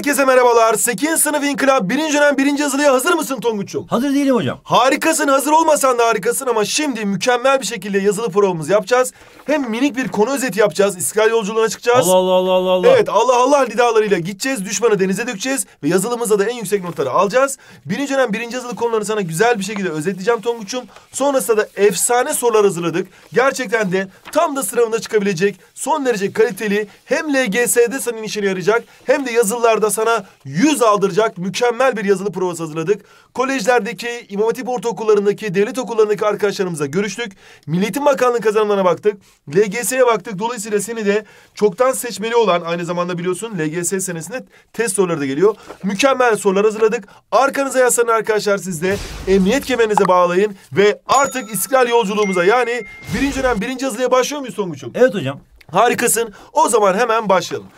Herkese merhabalar. 8. sınıf inkılap birinci dönem birinci hazırlığa hazır mısın Tonguç'um? Hazır değilim hocam. Harikasın. Hazır olmasan da harikasın ama şimdi mükemmel bir şekilde yazılı provamızı yapacağız. Hem minik bir konu özeti yapacağız. İstiklal yolculuğuna çıkacağız. Allah Allah Allah Allah Evet Allah Allah lidalarıyla gideceğiz. Düşmanı denize dökeceğiz ve yazılımızda da en yüksek notları alacağız. Birinci dönem birinci hazırlık konularını sana güzel bir şekilde özetleyeceğim Tonguç'um. Sonrasında da efsane sorular hazırladık. Gerçekten de tam da sınavına çıkabilecek son derece kaliteli hem LGS'de senin işine yarayacak hem de yazılılarda sana 100 aldıracak mükemmel bir yazılı provası hazırladık. Kolejlerdeki, İmam Hatip ortaokullarındaki, devlet okullarındaki arkadaşlarımıza görüştük. Milli Eğitim Bakanlığı kazanımlarına baktık. LGS'ye baktık. Dolayısıyla seni de çoktan seçmeli olan aynı zamanda biliyorsun LGS senesinde test soruları da geliyor. Mükemmel sorular hazırladık. Arkanıza yaslanın arkadaşlar siz de. Emniyet kemerinize bağlayın ve artık istiklal yolculuğumuza yani birinci dönem birinci yazılıya başlıyor muyuz Tonguç'um? Evet hocam. Harikasın. O zaman hemen başlayalım.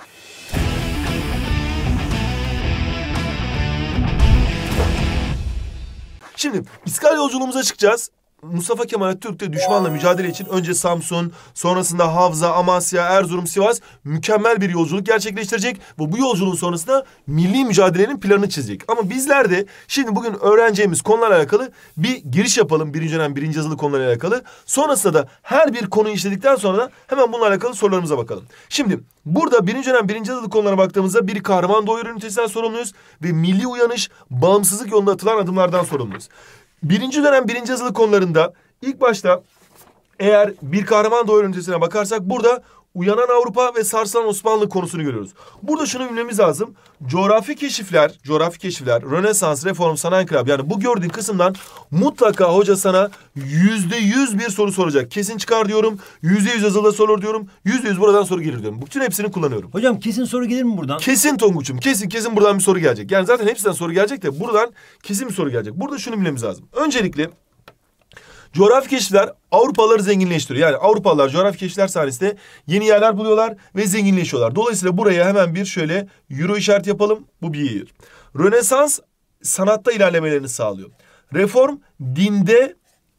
Şimdi fiskal yolculuğumuza çıkacağız. Mustafa Kemal Türk'te düşmanla mücadele için önce Samsun, sonrasında Havza, Amasya, Erzurum, Sivas mükemmel bir yolculuk gerçekleştirecek ve bu yolculuğun sonrasında milli mücadelenin planını çizecek. Ama bizler de şimdi bugün öğreneceğimiz konularla alakalı bir giriş yapalım birinci dönem birinci yazılı konularla alakalı. Sonrasında da her bir konuyu işledikten sonra da hemen bununla alakalı sorularımıza bakalım. Şimdi burada birinci dönem birinci yazılı konulara baktığımızda bir kahraman doğu ünitesinden sorumluyuz ve milli uyanış bağımsızlık yolunda atılan adımlardan sorumluyuz. Birinci dönem birinci yazılı konularında ilk başta eğer bir kahraman doğru öncesine bakarsak burada uyanan Avrupa ve sarsılan Osmanlı konusunu görüyoruz. Burada şunu bilmemiz lazım. Coğrafi keşifler, coğrafi keşifler, Rönesans, Reform, Sanayi Kral yani bu gördüğün kısımdan mutlaka hoca sana yüzde yüz bir soru soracak. Kesin çıkar diyorum, yüzde yüz yazılı sorulur diyorum, yüzde yüz buradan soru gelir diyorum. Bütün hepsini kullanıyorum. Hocam kesin soru gelir mi buradan? Kesin Tonguç'um, kesin kesin buradan bir soru gelecek. Yani zaten hepsinden soru gelecek de buradan kesin bir soru gelecek. Burada şunu bilmemiz lazım. Öncelikle Coğrafi keşifler Avrupalıları zenginleştiriyor. Yani Avrupalılar coğrafi keşifler sayesinde yeni yerler buluyorlar ve zenginleşiyorlar. Dolayısıyla buraya hemen bir şöyle euro işareti yapalım. Bu bir. Rönesans sanatta ilerlemelerini sağlıyor. Reform dinde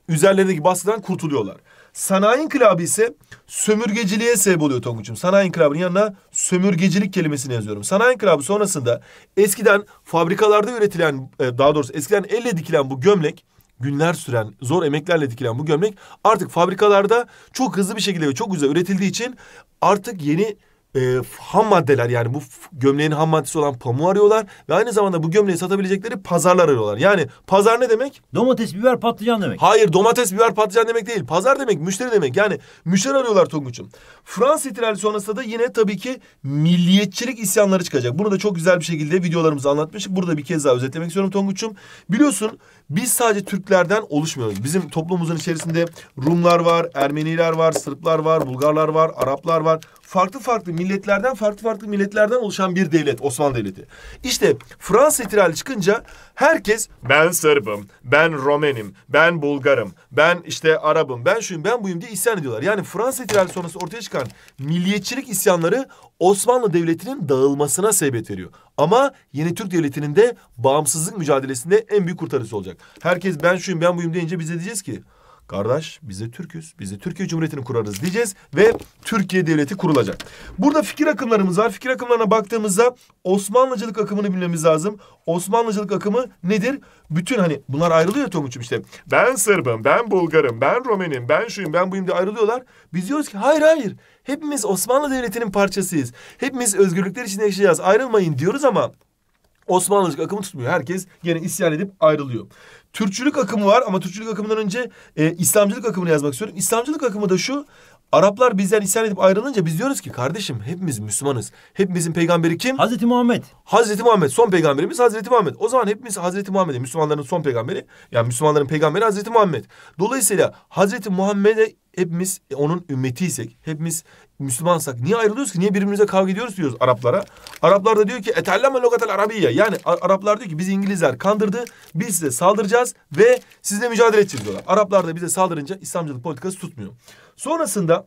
üzerlerindeki baskıdan kurtuluyorlar. Sanayi inkılabı ise sömürgeciliğe sebep oluyor Tonguç'um. Sanayi inkılabının yanına sömürgecilik kelimesini yazıyorum. Sanayi inkılabı sonrasında eskiden fabrikalarda üretilen e, daha doğrusu eskiden elle dikilen bu gömlek günler süren, zor emeklerle dikilen bu gömlek artık fabrikalarda çok hızlı bir şekilde ve çok güzel üretildiği için artık yeni e, ham maddeler yani bu gömleğin ham maddesi olan pamuğu arıyorlar ve aynı zamanda bu gömleği satabilecekleri pazarlar arıyorlar. Yani pazar ne demek? Domates, biber, patlıcan demek. Hayır domates, biber, patlıcan demek değil. Pazar demek, müşteri demek. Yani müşteri arıyorlar Tonguç'um. Fransa ihtilali sonrasında da yine tabii ki milliyetçilik isyanları çıkacak. Bunu da çok güzel bir şekilde videolarımızda anlatmıştık. Burada bir kez daha özetlemek istiyorum Tonguç'um. Biliyorsun biz sadece Türklerden oluşmuyoruz. Bizim toplumumuzun içerisinde Rumlar var, Ermeniler var, Sırplar var, Bulgarlar var, Araplar var. Farklı farklı milletlerden, farklı farklı milletlerden oluşan bir devlet Osmanlı Devleti. İşte Fransa ihtilali çıkınca herkes ben Sırbım, ben Romenim, ben Bulgarım, ben işte Arabım, ben şuyum, ben buyum diye isyan ediyorlar. Yani Fransa ihtilali sonrası ortaya çıkan milliyetçilik isyanları Osmanlı Devleti'nin dağılmasına sebebiyet veriyor. Ama yeni Türk Devleti'nin de bağımsızlık mücadelesinde en büyük kurtarıcısı olacak. Herkes ben şuyum ben buyum deyince bize diyeceğiz ki Kardeş biz de Türk'üz. Biz de Türkiye Cumhuriyeti'ni kurarız diyeceğiz ve Türkiye Devleti kurulacak. Burada fikir akımlarımız var. Fikir akımlarına baktığımızda Osmanlıcılık akımını bilmemiz lazım. Osmanlıcılık akımı nedir? Bütün hani bunlar ayrılıyor Tomuç'um işte. Ben Sırbım, ben Bulgarım, ben Romenim, ben şuyum, ben buyum diye ayrılıyorlar. Biz diyoruz ki hayır hayır. Hepimiz Osmanlı Devleti'nin parçasıyız. Hepimiz özgürlükler için yaşayacağız. Ayrılmayın diyoruz ama Osmanlıcılık akımı tutmuyor. Herkes yine isyan edip ayrılıyor. Türkçülük akımı var ama Türkçülük akımından önce e, İslamcılık akımını yazmak istiyorum. İslamcılık akımı da şu. Araplar bizden isyan edip ayrılınca biz diyoruz ki kardeşim hepimiz Müslümanız. Hepimizin peygamberi kim? Hazreti Muhammed. Hazreti Muhammed son peygamberimiz Hazreti Muhammed. O zaman hepimiz Hazreti Muhammed'e Müslümanların son peygamberi yani Müslümanların peygamberi Hazreti Muhammed. Dolayısıyla Hazreti Muhammed'e hepimiz onun ümmetiysek, hepimiz Müslümansak niye ayrılıyoruz ki? Niye birbirimize kavga ediyoruz diyoruz Araplara. Araplar da diyor ki etelleme logatel arabiye. Yani Araplar diyor ki biz İngilizler kandırdı. Biz size saldıracağız ve sizle mücadele edeceğiz diyorlar. Araplar da bize saldırınca İslamcılık politikası tutmuyor. Sonrasında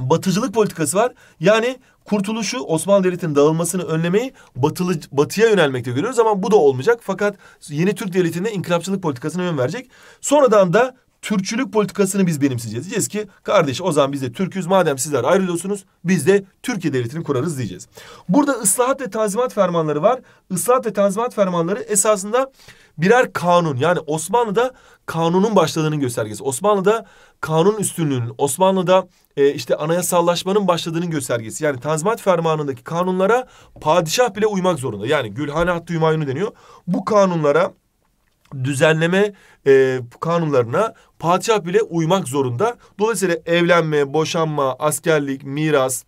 batıcılık politikası var. Yani kurtuluşu Osmanlı Devleti'nin dağılmasını önlemeyi batılı, batıya yönelmekte görüyoruz ama bu da olmayacak. Fakat yeni Türk Devleti'nde inkılapçılık politikasına yön verecek. Sonradan da Türkçülük politikasını biz benimseyeceğiz. Diyeceğiz ki kardeş o zaman biz de Türk'üz madem sizler ayrılıyorsunuz biz de Türkiye Devleti'ni kurarız diyeceğiz. Burada ıslahat ve tanzimat fermanları var. Islahat ve tanzimat fermanları esasında birer kanun yani Osmanlı'da kanunun başladığının göstergesi. Osmanlı'da kanun üstünlüğünün, Osmanlı'da e, işte anayasallaşmanın başladığının göstergesi. Yani Tanzimat Fermanı'ndaki kanunlara padişah bile uymak zorunda. Yani Gülhane Hattı Hümayunu deniyor. Bu kanunlara düzenleme e, kanunlarına padişah bile uymak zorunda. Dolayısıyla evlenme, boşanma, askerlik, miras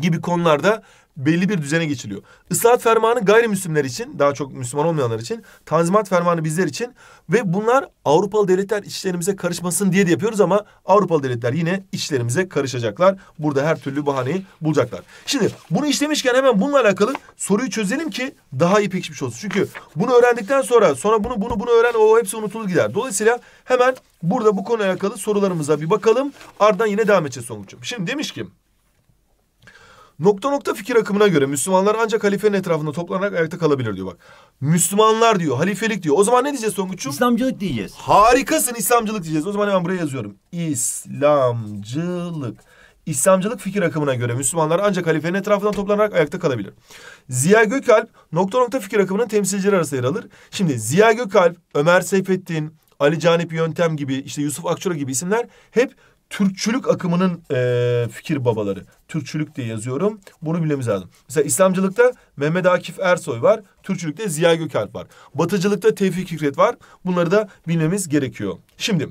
gibi konularda belli bir düzene geçiliyor. Islahat fermanı gayrimüslimler için, daha çok Müslüman olmayanlar için, tanzimat fermanı bizler için ve bunlar Avrupalı devletler işlerimize karışmasın diye de yapıyoruz ama Avrupalı devletler yine işlerimize karışacaklar. Burada her türlü bahaneyi bulacaklar. Şimdi bunu işlemişken hemen bununla alakalı soruyu çözelim ki daha iyi pekişmiş olsun. Çünkü bunu öğrendikten sonra sonra bunu bunu bunu öğren o hepsi unutulur gider. Dolayısıyla hemen burada bu konuyla alakalı sorularımıza bir bakalım. Ardından yine devam edeceğiz sonucum. Şimdi demiş ki Nokta nokta fikir akımına göre Müslümanlar ancak halifenin etrafında toplanarak ayakta kalabilir diyor bak. Müslümanlar diyor, halifelik diyor. O zaman ne diyeceğiz Songuç'um? İslamcılık diyeceğiz. Harikasın İslamcılık diyeceğiz. O zaman hemen buraya yazıyorum. İslamcılık. İslamcılık fikir akımına göre Müslümanlar ancak halifenin etrafından toplanarak ayakta kalabilir. Ziya Gökalp nokta nokta fikir akımının temsilcileri arasında yer alır. Şimdi Ziya Gökalp, Ömer Seyfettin, Ali Canip Yöntem gibi işte Yusuf Akçura gibi isimler hep Türkçülük akımının e, fikir babaları. Türkçülük diye yazıyorum. Bunu bilmemiz lazım. Mesela İslamcılıkta Mehmet Akif Ersoy var. Türkçülükte Ziya Gökalp var. Batıcılıkta Tevfik Fikret var. Bunları da bilmemiz gerekiyor. Şimdi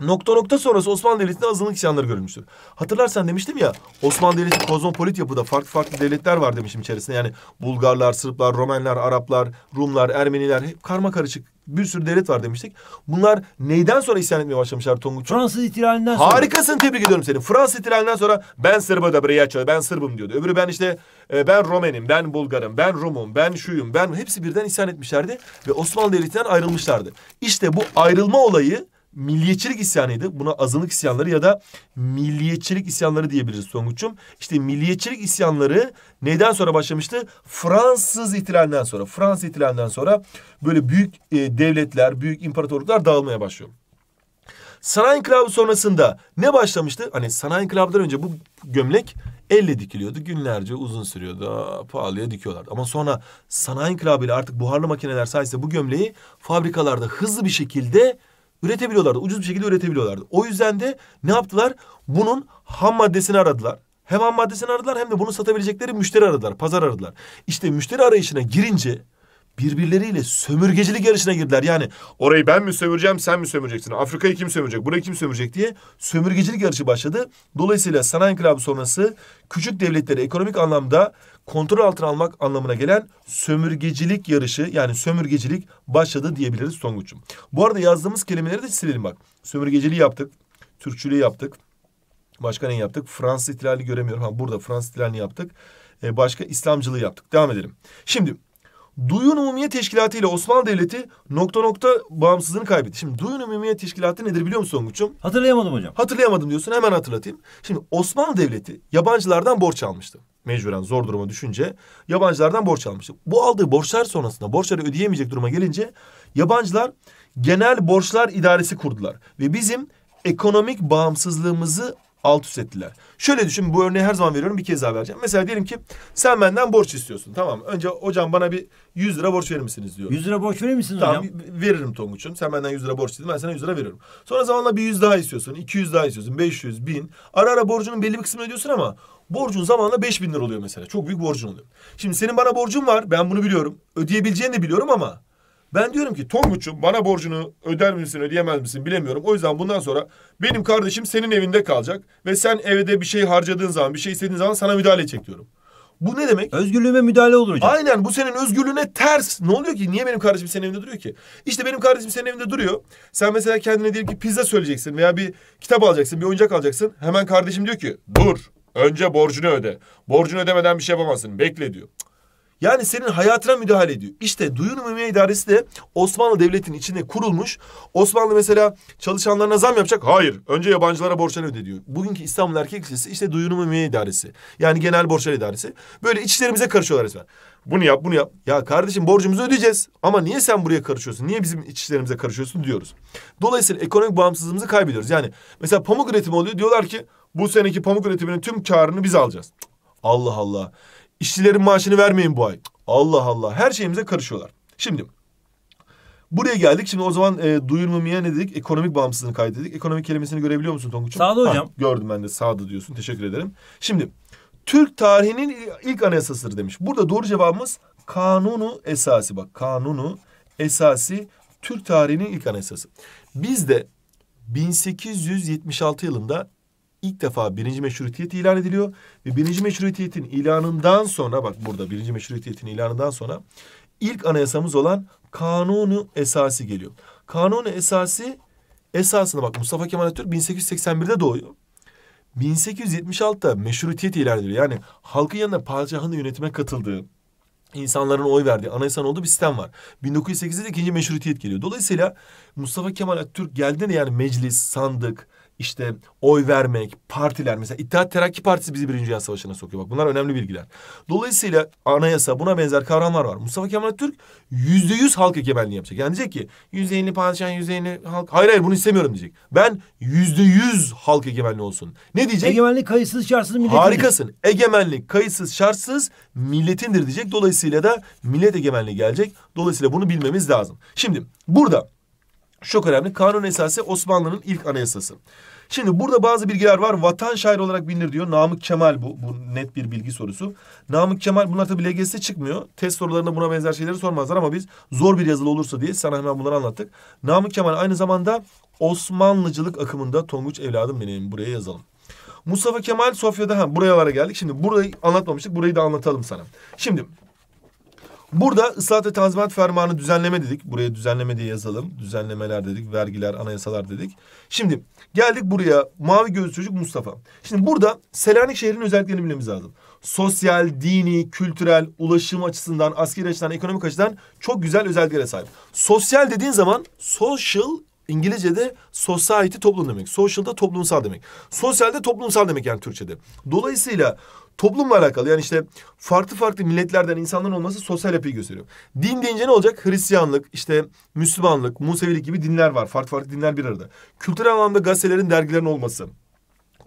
nokta nokta sonrası Osmanlı Devleti'nde azınlık isyanları görülmüştür. Hatırlarsan demiştim ya Osmanlı Devleti kozmopolit yapıda farklı farklı devletler var demişim içerisinde. Yani Bulgarlar, Sırplar, Romenler, Araplar, Rumlar, Ermeniler hep karma karışık bir sürü devlet var demiştik. Bunlar neyden sonra isyan etmeye başlamışlar Tonguç? Fransız ihtilalinden sonra. Harikasın tebrik ediyorum seni. Fransız ihtilalinden sonra ben Sırba da Breyaço, ben Sırbım diyordu. Öbürü ben işte e, ben Romenim, ben Bulgarım, ben Rumum, ben şuyum, ben hepsi birden isyan etmişlerdi ve Osmanlı Devleti'nden ayrılmışlardı. İşte bu ayrılma olayı milliyetçilik isyanıydı. Buna azınlık isyanları ya da milliyetçilik isyanları diyebiliriz Songuç'um. İşte milliyetçilik isyanları neden sonra başlamıştı? Fransız ihtilalinden sonra. Fransız ihtilalinden sonra böyle büyük e, devletler, büyük imparatorluklar dağılmaya başlıyor. Sanayi inkılabı sonrasında ne başlamıştı? Hani sanayi inkılabından önce bu gömlek elle dikiliyordu. Günlerce uzun sürüyordu. pahalıya dikiyorlardı. Ama sonra sanayi inkılabıyla artık buharlı makineler sayesinde bu gömleği fabrikalarda hızlı bir şekilde üretebiliyorlardı. Ucuz bir şekilde üretebiliyorlardı. O yüzden de ne yaptılar? Bunun ham maddesini aradılar. Hem ham maddesini aradılar hem de bunu satabilecekleri müşteri aradılar, pazar aradılar. İşte müşteri arayışına girince birbirleriyle sömürgecilik yarışına girdiler. Yani orayı ben mi sömüreceğim sen mi sömüreceksin? Afrika'yı kim sömürecek? Burayı kim sömürecek diye sömürgecilik yarışı başladı. Dolayısıyla sanayi inkılabı sonrası küçük devletleri ekonomik anlamda kontrol altına almak anlamına gelen sömürgecilik yarışı yani sömürgecilik başladı diyebiliriz Tonguç'um. Bu arada yazdığımız kelimeleri de silelim bak. Sömürgeciliği yaptık. Türkçülüğü yaptık. Başka ne yaptık? Fransız ihtilali göremiyorum. Ha burada Fransız ihtilalini yaptık. Ee, başka İslamcılığı yaptık. Devam edelim. Şimdi Duyun Umumiye Teşkilatı ile Osmanlı Devleti nokta nokta bağımsızlığını kaybetti. Şimdi Duyun Umumiye Teşkilatı nedir biliyor musun Onguç'um? Hatırlayamadım hocam. Hatırlayamadım diyorsun hemen hatırlatayım. Şimdi Osmanlı Devleti yabancılardan borç almıştı. Mecburen zor duruma düşünce yabancılardan borç almıştı. Bu aldığı borçlar sonrasında borçları ödeyemeyecek duruma gelince yabancılar genel borçlar idaresi kurdular. Ve bizim ekonomik bağımsızlığımızı alt üst ettiler. Şöyle düşün bu örneği her zaman veriyorum bir kez daha vereceğim. Mesela diyelim ki sen benden borç istiyorsun tamam. Önce hocam bana bir 100 lira borç verir misiniz diyor. 100 lira borç verir misiniz tamam, hocam? veririm Tonguç'un. Sen benden 100 lira borç istedin ben sana 100 lira veriyorum. Sonra zamanla bir 100 daha istiyorsun. 200 daha istiyorsun. 500, 1000. Ara ara borcunun belli bir kısmını ödüyorsun ama borcun zamanla 5000 lira oluyor mesela. Çok büyük borcun oluyor. Şimdi senin bana borcun var ben bunu biliyorum. Ödeyebileceğini de biliyorum ama ben diyorum ki Tonguç'um bana borcunu öder misin ödeyemez misin bilemiyorum. O yüzden bundan sonra benim kardeşim senin evinde kalacak. Ve sen evde bir şey harcadığın zaman bir şey istediğin zaman sana müdahale edecek diyorum. Bu ne demek? Özgürlüğüme müdahale olur hocam. Aynen bu senin özgürlüğüne ters. Ne oluyor ki? Niye benim kardeşim senin evinde duruyor ki? İşte benim kardeşim senin evinde duruyor. Sen mesela kendine diyelim ki pizza söyleyeceksin veya bir kitap alacaksın, bir oyuncak alacaksın. Hemen kardeşim diyor ki dur önce borcunu öde. Borcunu ödemeden bir şey yapamazsın. Bekle diyor. Cık. Yani senin hayatına müdahale ediyor. İşte duyun mümeye idaresi de Osmanlı Devleti'nin içinde kurulmuş. Osmanlı mesela çalışanlarına zam yapacak. Hayır. Önce yabancılara borçlarını öde diyor. Bugünkü İstanbul Erkek Lisesi işte duyun mümeye idaresi. Yani genel borçlar idaresi. Böyle içlerimize karışıyorlar resmen. Bunu yap, bunu yap. Ya kardeşim borcumuzu ödeyeceğiz. Ama niye sen buraya karışıyorsun? Niye bizim içlerimize karışıyorsun diyoruz. Dolayısıyla ekonomik bağımsızlığımızı kaybediyoruz. Yani mesela pamuk üretimi oluyor. Diyorlar ki bu seneki pamuk üretiminin tüm karını biz alacağız. Allah Allah. İşçilerin maaşını vermeyin bu ay. Allah Allah her şeyimize karışıyorlar. Şimdi buraya geldik. Şimdi o zaman e, duyurmamaya ne dedik? Ekonomik bağımsızlığını kaydettik. Ekonomik kelimesini görebiliyor musun Tonguç'um? Sağda hocam. Ha, gördüm ben de sağda diyorsun. Teşekkür ederim. Şimdi Türk tarihinin ilk anayasasıdır demiş. Burada doğru cevabımız kanunu esası. Bak kanunu esası Türk tarihinin ilk anayasası. Biz de 1876 yılında ilk defa birinci meşrutiyet ilan ediliyor. Ve birinci meşrutiyetin ilanından sonra bak burada birinci meşrutiyetin ilanından sonra ilk anayasamız olan kanunu esası geliyor. Kanunu esası esasında bak Mustafa Kemal Atatürk 1881'de doğuyor. 1876'da meşrutiyet ilan ediliyor. Yani halkın yanında padişahın yönetime katıldığı, insanların oy verdiği, anayasanın olduğu bir sistem var. 1908'de de ikinci meşrutiyet geliyor. Dolayısıyla Mustafa Kemal Atatürk geldiğinde de yani meclis, sandık, işte oy vermek, partiler mesela İttihat Terakki Partisi bizi Birinci Dünya Savaşı'na sokuyor. Bak bunlar önemli bilgiler. Dolayısıyla anayasa buna benzer kavramlar var. Mustafa Kemal Türk yüzde yüz halk egemenliği yapacak. Yani diyecek ki yüzde elli padişah, yüzde elli halk. Hayır hayır bunu istemiyorum diyecek. Ben yüzde yüz halk egemenliği olsun. Ne diyecek? Egemenlik kayıtsız şartsız milletindir. Harikasın. Egemenlik kayıtsız şartsız milletindir diyecek. Dolayısıyla da millet egemenliği gelecek. Dolayısıyla bunu bilmemiz lazım. Şimdi burada çok önemli. Kanun esası Osmanlı'nın ilk anayasası. Şimdi burada bazı bilgiler var. Vatan şairi olarak bilinir diyor. Namık Kemal bu. Bu net bir bilgi sorusu. Namık Kemal bunlar tabii LGS'de çıkmıyor. Test sorularında buna benzer şeyleri sormazlar ama biz zor bir yazılı olursa diye sana hemen bunları anlattık. Namık Kemal aynı zamanda Osmanlıcılık akımında Tonguç evladım benim. Buraya yazalım. Mustafa Kemal Sofya'da ha buralara geldik. Şimdi burayı anlatmamıştık. Burayı da anlatalım sana. Şimdi Burada ıslahat ve tazminat fermanı düzenleme dedik. Buraya düzenleme diye yazalım. Düzenlemeler dedik, vergiler, anayasalar dedik. Şimdi geldik buraya mavi gözlü çocuk Mustafa. Şimdi burada Selanik şehrinin özelliklerini bilmemiz lazım. Sosyal, dini, kültürel, ulaşım açısından, askeri açıdan, ekonomik açıdan çok güzel özelliklere sahip. Sosyal dediğin zaman social İngilizce'de society toplum demek. Social da toplumsal demek. Sosyal de toplumsal demek yani Türkçe'de. Dolayısıyla toplumla alakalı yani işte farklı farklı milletlerden insanların olması sosyal yapıyı gösteriyor. Din deyince ne olacak? Hristiyanlık, işte Müslümanlık, Musevilik gibi dinler var. Farklı farklı dinler bir arada. Kültürel anlamda gazetelerin, dergilerin olması.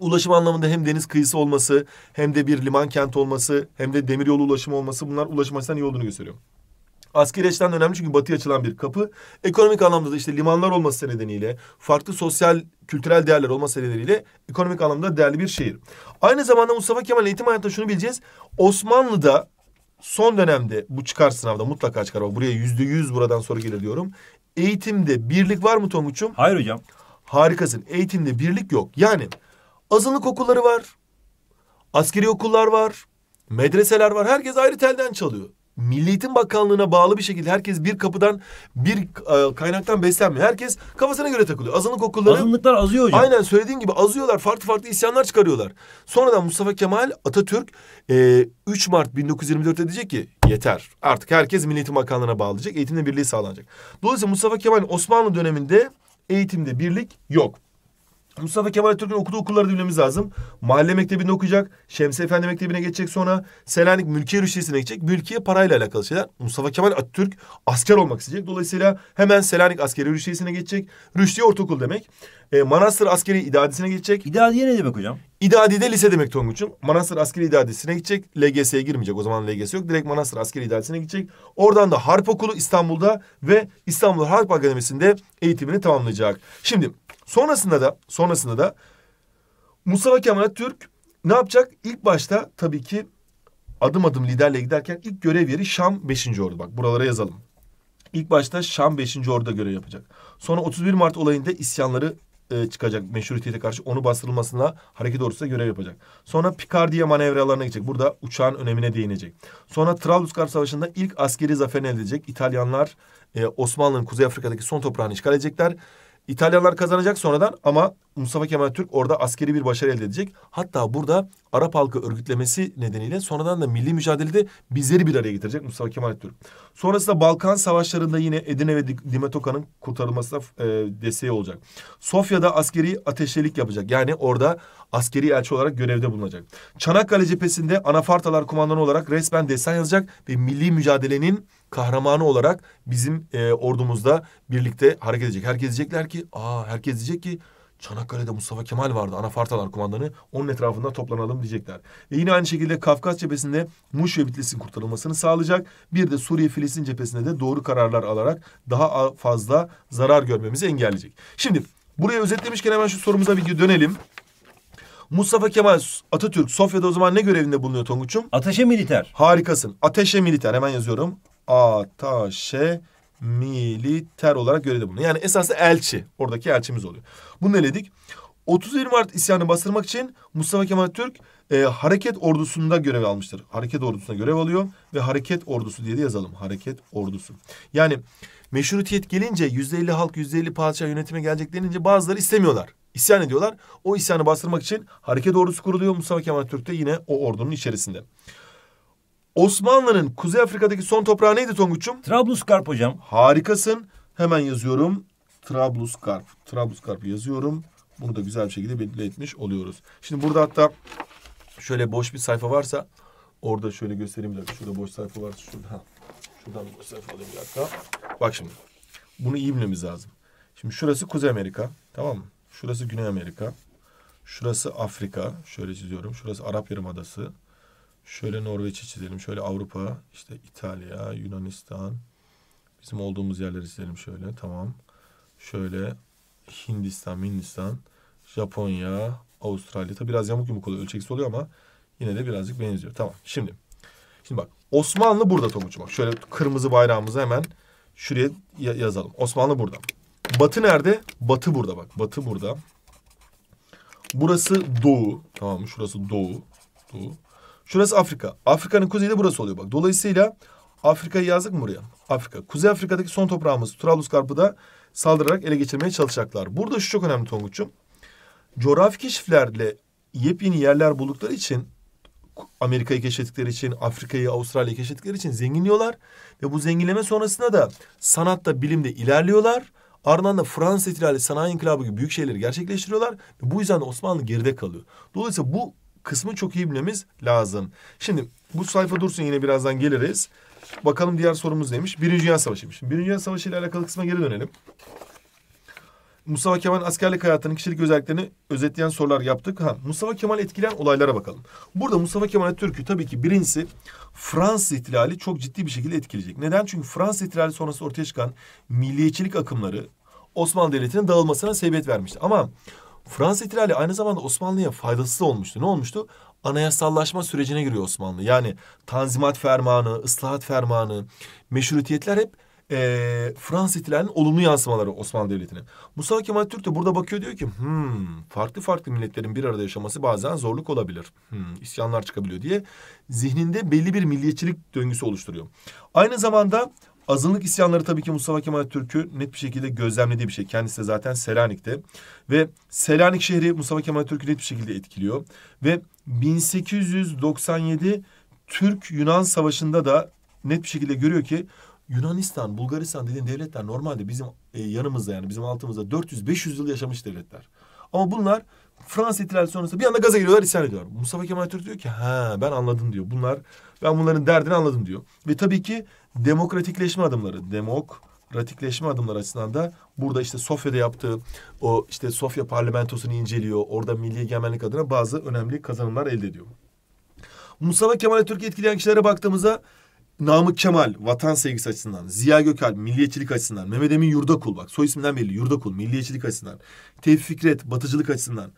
Ulaşım anlamında hem deniz kıyısı olması, hem de bir liman kent olması, hem de demiryolu ulaşımı olması bunlar ulaşım açısından iyi olduğunu gösteriyor. Askeri açıdan önemli çünkü batıya açılan bir kapı. Ekonomik anlamda da işte limanlar olması nedeniyle, farklı sosyal, kültürel değerler olması nedeniyle ekonomik anlamda değerli bir şehir. Aynı zamanda Mustafa Kemal eğitim hayatında şunu bileceğiz. Osmanlı'da son dönemde bu çıkar sınavda mutlaka çıkar. Bak buraya yüzde yüz buradan sonra gelir diyorum. Eğitimde birlik var mı Tonguç'um? Hayır hocam. Harikasın. Eğitimde birlik yok. Yani azınlık okulları var. Askeri okullar var. Medreseler var. Herkes ayrı telden çalıyor. Milli Eğitim Bakanlığı'na bağlı bir şekilde herkes bir kapıdan bir e, kaynaktan beslenmiyor. Herkes kafasına göre takılıyor. Azınlık okulları... Azınlıklar azıyor hocam. Aynen söylediğin gibi azıyorlar. Farklı farklı isyanlar çıkarıyorlar. Sonradan Mustafa Kemal Atatürk e, 3 Mart 1924'te diyecek ki yeter. Artık herkes Milli Eğitim Bakanlığı'na bağlayacak. Eğitimle birliği sağlanacak. Dolayısıyla Mustafa Kemal Osmanlı döneminde eğitimde birlik yok. Mustafa Kemal Atatürk'ün okuduğu okulları bilmemiz lazım. Mahalle mektebinde okuyacak. Şemsi Efendi mektebine geçecek sonra. Selanik Mülkiye Rüştesi'ne geçecek. Mülkiye parayla alakalı şeyler. Mustafa Kemal Atatürk asker olmak isteyecek. Dolayısıyla hemen Selanik Askeri Rüştesi'ne geçecek. Rüştiye ortaokul demek. E, Manastır Askeri İdadisi'ne geçecek. İdadiye ne demek hocam? İdadi de lise demek Tonguç'um. Manastır Askeri İdadisi'ne gidecek. LGS'ye girmeyecek. O zaman LGS yok. Direkt Manastır Askeri İdadisi'ne gidecek. Oradan da Harp Okulu İstanbul'da ve İstanbul Harp Akademisi'nde eğitimini tamamlayacak. Şimdi Sonrasında da sonrasında da Mustafa Kemal Atatürk ne yapacak? İlk başta tabii ki adım adım liderle giderken ilk görev yeri Şam 5. Ordu. Bak buralara yazalım. İlk başta Şam 5. Ordu'da görev yapacak. Sonra 31 Mart olayında isyanları e, çıkacak meşrutiyete karşı onu bastırılmasına hareket ordusuna görev yapacak. Sonra Picardia manevralarına gidecek. Burada uçağın önemine değinecek. Sonra Trablusgarp Savaşı'nda ilk askeri zaferini elde edecek. İtalyanlar e, Osmanlı'nın Kuzey Afrika'daki son toprağını işgal edecekler İtalyanlar kazanacak sonradan ama Mustafa Kemal Türk orada askeri bir başarı elde edecek. Hatta burada Arap halkı örgütlemesi nedeniyle sonradan da milli mücadelede bizleri bir araya getirecek Mustafa Kemal Türk. Sonrasında Balkan savaşlarında yine Edirne ve Dimetoka'nın kurtarılmasına e, desteği olacak. Sofya'da askeri ateşlilik yapacak. Yani orada askeri elçi olarak görevde bulunacak. Çanakkale cephesinde Anafartalar kumandanı olarak resmen destan yazacak ve milli mücadelenin kahramanı olarak bizim e, ordumuzda birlikte hareket edecek. Herkes diyecekler ki, aa herkes diyecek ki Çanakkale'de Mustafa Kemal vardı Anafartalar kumandanı. Onun etrafında toplanalım diyecekler. Ve yine aynı şekilde Kafkas cephesinde Muş ve Bitlis'in kurtarılmasını sağlayacak. Bir de Suriye Filistin cephesinde de doğru kararlar alarak daha fazla zarar görmemizi engelleyecek. Şimdi buraya özetlemişken hemen şu sorumuza bir dönelim. Mustafa Kemal Atatürk Sofya'da o zaman ne görevinde bulunuyor Tonguç'um? Ateşe militer. Harikasın. Ateşe militer. Hemen yazıyorum. Ataşe militer olarak görevde bulunuyor. Yani esası elçi. Oradaki elçimiz oluyor. Bunu ne dedik? 30 Eylül Mart isyanı bastırmak için Mustafa Kemal Türk e, hareket ordusunda görev almıştır. Hareket ordusuna görev alıyor ve hareket ordusu diye de yazalım. Hareket ordusu. Yani meşrutiyet gelince yüzde halk yüzde elli padişah yönetime gelecek denince bazıları istemiyorlar. İsyan ediyorlar. O isyanı bastırmak için hareket ordusu kuruluyor. Mustafa Kemal Türk de yine o ordunun içerisinde. Osmanlı'nın Kuzey Afrika'daki son toprağı neydi Tonguç'um? Trablusgarp hocam. Harikasın. Hemen yazıyorum. Trablusgarp. Trablusgarp'ı yazıyorum. Bunu da güzel bir şekilde belli etmiş oluyoruz. Şimdi burada hatta şöyle boş bir sayfa varsa orada şöyle göstereyim bir dakika. Şurada boş sayfa varsa şurada. Ha. Şuradan boş sayfa alayım bir dakika. Bak şimdi. Bunu iyi bilmemiz lazım. Şimdi şurası Kuzey Amerika. Tamam mı? Şurası Güney Amerika. Şurası Afrika. Şöyle çiziyorum. Şurası Arap Yarımadası. Şöyle Norveç'i çizelim. Şöyle Avrupa, işte İtalya, Yunanistan. Bizim olduğumuz yerleri çizelim şöyle. Tamam. Şöyle Hindistan, Hindistan, Japonya, Avustralya. Tabi biraz yamuk yumuk oluyor. Ölçeksiz oluyor ama yine de birazcık benziyor. Tamam. Şimdi. Şimdi bak. Osmanlı burada Tomuç'um. Bak şöyle kırmızı bayrağımızı hemen şuraya yazalım. Osmanlı burada. Batı nerede? Batı burada bak. Batı burada. Burası doğu. Tamam mı? Şurası doğu. Doğu. Şurası Afrika. Afrika'nın kuzeyi de burası oluyor bak. Dolayısıyla Afrika'yı yazdık mı buraya? Afrika. Kuzey Afrika'daki son toprağımız Trablusgarp'ı saldırarak ele geçirmeye çalışacaklar. Burada şu çok önemli Tonguç'um. Coğrafi keşiflerle yepyeni yerler buldukları için Amerika'yı keşfettikleri için, Afrika'yı, Avustralya'yı keşfettikleri için zenginliyorlar. Ve bu zenginleme sonrasında da sanatta, bilimde ilerliyorlar. Ardından da Fransa ihtilali, sanayi inkılabı gibi büyük şeyleri gerçekleştiriyorlar. bu yüzden de Osmanlı geride kalıyor. Dolayısıyla bu kısmı çok iyi bilmemiz lazım. Şimdi bu sayfa dursun yine birazdan geliriz. Bakalım diğer sorumuz neymiş? Birinci Dünya Savaşı'ymış. Birinci Dünya Savaşı ile alakalı kısma geri dönelim. Mustafa Kemal askerlik hayatının kişilik özelliklerini özetleyen sorular yaptık. Ha, Mustafa Kemal etkilen olaylara bakalım. Burada Mustafa Kemal Türk'ü tabii ki birincisi Fransız ihtilali çok ciddi bir şekilde etkileyecek. Neden? Çünkü Fransız ihtilali sonrası ortaya çıkan milliyetçilik akımları Osmanlı Devleti'nin dağılmasına sebebiyet vermişti. Ama Fransa ihtilali aynı zamanda Osmanlı'ya faydasız olmuştu. Ne olmuştu? Anayasallaşma sürecine giriyor Osmanlı. Yani Tanzimat Fermanı, ıslahat Fermanı, meşrutiyetler hep e, Fransız ihtilalinin olumlu yansımaları Osmanlı Devleti'ne. Mustafa Kemal Türk de burada bakıyor diyor ki hmm, farklı farklı milletlerin bir arada yaşaması bazen zorluk olabilir. Hmm, isyanlar çıkabiliyor diye zihninde belli bir milliyetçilik döngüsü oluşturuyor. Aynı zamanda Azınlık isyanları tabii ki Mustafa Kemal Türk'ü net bir şekilde gözlemlediği bir şey. Kendisi de zaten Selanik'te. Ve Selanik şehri Mustafa Kemal Türk'ü net bir şekilde etkiliyor. Ve 1897 Türk-Yunan Savaşı'nda da net bir şekilde görüyor ki Yunanistan, Bulgaristan dediğin devletler normalde bizim e, yanımızda yani bizim altımızda 400-500 yıl yaşamış devletler. Ama bunlar Fransa ihtilali sonrası bir anda gaza geliyorlar isyan ediyorlar. Mustafa Kemal Türk diyor ki ha ben anladım diyor. Bunlar ben bunların derdini anladım diyor. Ve tabii ki demokratikleşme adımları. demokratikleşme adımları açısından da burada işte Sofya'da yaptığı o işte Sofya parlamentosunu inceliyor. Orada milli egemenlik adına bazı önemli kazanımlar elde ediyor. Mustafa Kemal'e Türkiye etkileyen kişilere baktığımızda Namık Kemal vatan sevgisi açısından, Ziya Gökalp milliyetçilik açısından, Mehmet Emin Yurdakul bak soy isminden belli Yurdakul milliyetçilik açısından, Tevfik Fikret batıcılık açısından,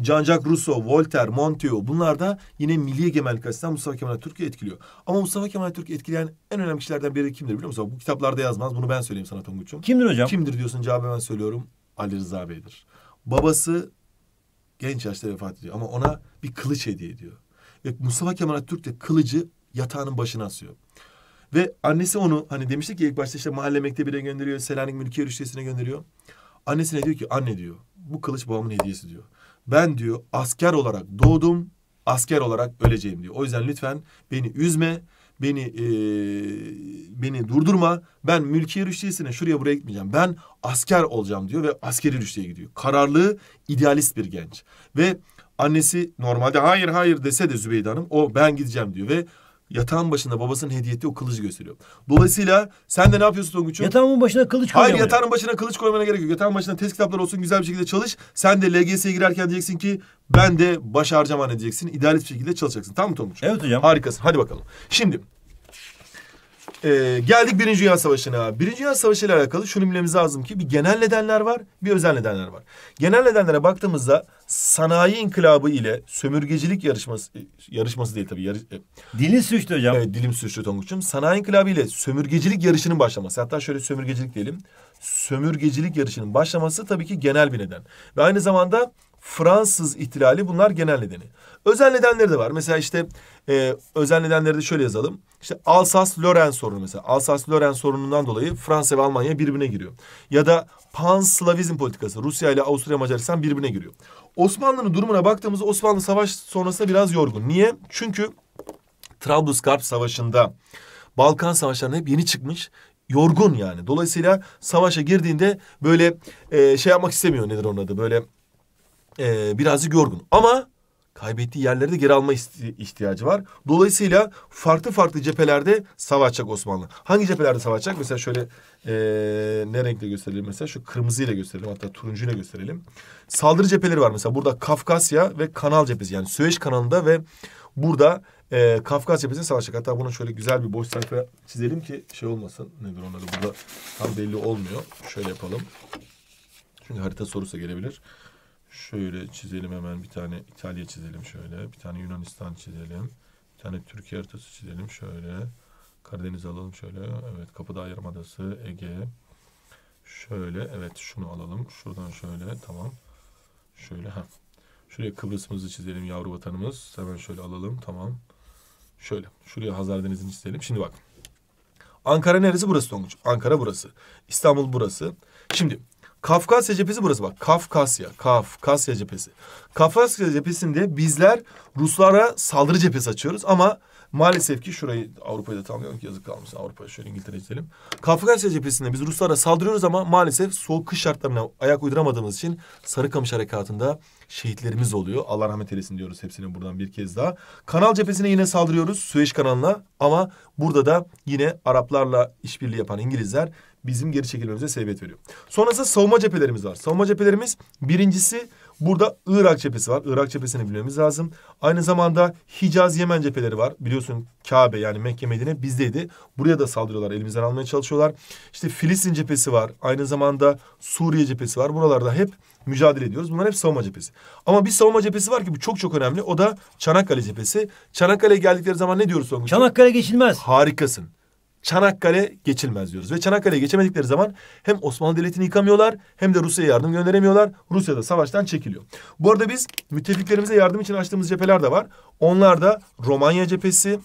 Cancak Russo, Rousseau, Voltaire, Montaigne bunlar da yine milli egemenlik açısından Mustafa Kemal Atatürk'ü etkiliyor. Ama Mustafa Kemal Atatürk'ü etkileyen en önemli kişilerden biri kimdir biliyor musun? Bu kitaplarda yazmaz. Bunu ben söyleyeyim sana Tonguç'um. Kimdir hocam? Kimdir diyorsun cevabı ben söylüyorum. Ali Rıza Bey'dir. Babası genç yaşta vefat ediyor ama ona bir kılıç hediye ediyor. Ve Mustafa Kemal Atatürk de kılıcı yatağının başına asıyor. Ve annesi onu hani demiştik ki ilk başta işte mahalle mektebine gönderiyor. Selanik Mülkiye Rüştesi'ne gönderiyor. Annesine diyor ki anne diyor bu kılıç babamın hediyesi diyor. Ben diyor asker olarak doğdum, asker olarak öleceğim diyor. O yüzden lütfen beni üzme, beni e, beni durdurma. Ben mülkiye rüştiyesine şuraya buraya gitmeyeceğim. Ben asker olacağım diyor ve askeri rüştiye gidiyor. Kararlı, idealist bir genç. Ve annesi normalde hayır hayır dese de Zübeyde Hanım o ben gideceğim diyor ve Yatağın başında babasının hediye ettiği o kılıcı gösteriyor. Dolayısıyla sen de ne yapıyorsun Tonguç'um? Yatağın başına kılıç koyuyorum. Hayır yatağın başına kılıç koymana gerek yok. Yatağın başına test kitapları olsun güzel bir şekilde çalış. Sen de LGS'ye girerken diyeceksin ki ben de baş harcaman edeceksin. İdealist bir şekilde çalışacaksın. Tamam mı Tonguç? Evet hocam. Harikasın. Hadi bakalım. Şimdi ee, geldik Birinci Dünya Savaşı'na. Birinci Dünya Savaşı ile alakalı şunu bilmemiz lazım ki bir genel nedenler var, bir özel nedenler var. Genel nedenlere baktığımızda sanayi inkılabı ile sömürgecilik yarışması, e, yarışması değil tabii. Yarış, e, dilim sürçtü hocam. Evet dilim sürçtü Tonguç'um. Sanayi inkılabı ile sömürgecilik yarışının başlaması. Hatta şöyle sömürgecilik diyelim. Sömürgecilik yarışının başlaması tabii ki genel bir neden. Ve aynı zamanda Fransız ihtilali bunlar genel nedeni. Özel nedenleri de var. Mesela işte e, özel nedenleri de şöyle yazalım. İşte Alsas-Lorraine sorunu mesela. Alsas-Lorraine sorunundan dolayı Fransa ve Almanya birbirine giriyor. Ya da panslavizm politikası. Rusya ile Avusturya Macaristan birbirine giriyor. Osmanlı'nın durumuna baktığımızda Osmanlı savaş sonrasında biraz yorgun. Niye? Çünkü Trablusgarp Savaşı'nda Balkan savaşlarında hep yeni çıkmış yorgun yani. Dolayısıyla savaşa girdiğinde böyle e, şey yapmak istemiyor nedir onun adı böyle e, birazcık yorgun. Ama kaybettiği yerleri de geri alma ihtiyacı var. Dolayısıyla farklı farklı cephelerde savaşacak Osmanlı. Hangi cephelerde savaşacak? Mesela şöyle ee, ne renkle gösterelim mesela? Şu kırmızıyla gösterelim hatta turuncuyla gösterelim. Saldırı cepheleri var mesela. Burada Kafkasya ve Kanal cephesi yani Süveyş kanalında ve burada ee, Kafkas cephesine savaşacak. Hatta buna şöyle güzel bir boş sayfa çizelim ki şey olmasın. Nedir onları burada tam belli olmuyor. Şöyle yapalım. Çünkü harita sorusu gelebilir. Şöyle çizelim hemen bir tane İtalya çizelim şöyle. Bir tane Yunanistan çizelim. Bir tane Türkiye haritası çizelim şöyle. Karadeniz alalım şöyle. Evet Kapıdağ Yarımadası, Ege. Şöyle evet şunu alalım. Şuradan şöyle tamam. Şöyle ha. Şuraya Kıbrıs'ımızı çizelim yavru vatanımız. Hemen şöyle alalım tamam. Şöyle şuraya Hazar Denizi'ni çizelim. Şimdi bak. Ankara neresi burası Tonguç? Ankara burası. İstanbul burası. Şimdi Kafkasya cephesi burası bak. Kafkasya. Kafkasya cephesi. Kafkasya cephesinde bizler Ruslara saldırı cephesi açıyoruz ama maalesef ki şurayı Avrupa'yı da tanımıyorum ki yazık kalmış. Avrupa'ya şöyle İngiltere içelim. Kafkasya cephesinde biz Ruslara saldırıyoruz ama maalesef soğuk kış şartlarına ayak uyduramadığımız için Sarıkamış Harekatı'nda şehitlerimiz oluyor. Allah rahmet eylesin diyoruz hepsinin buradan bir kez daha. Kanal cephesine yine saldırıyoruz Süveyş kanalına ama burada da yine Araplarla işbirliği yapan İngilizler bizim geri çekilmemize sebebiyet veriyor. Sonrasında savunma cephelerimiz var. Savunma cephelerimiz birincisi burada Irak cephesi var. Irak cephesini bilmemiz lazım. Aynı zamanda Hicaz Yemen cepheleri var. Biliyorsun Kabe yani Mekke Medine bizdeydi. Buraya da saldırıyorlar. Elimizden almaya çalışıyorlar. İşte Filistin cephesi var. Aynı zamanda Suriye cephesi var. Buralarda hep mücadele ediyoruz. Bunlar hep savunma cephesi. Ama bir savunma cephesi var ki bu çok çok önemli. O da Çanakkale cephesi. Çanakkale'ye geldikleri zaman ne diyoruz? Çanakkale geçilmez. Harikasın. Çanakkale geçilmez diyoruz. Ve Çanakkale'ye geçemedikleri zaman hem Osmanlı Devleti'ni yıkamıyorlar hem de Rusya'ya yardım gönderemiyorlar. Rusya da savaştan çekiliyor. Bu arada biz müttefiklerimize yardım için açtığımız cepheler de var. Onlar da Romanya cephesi,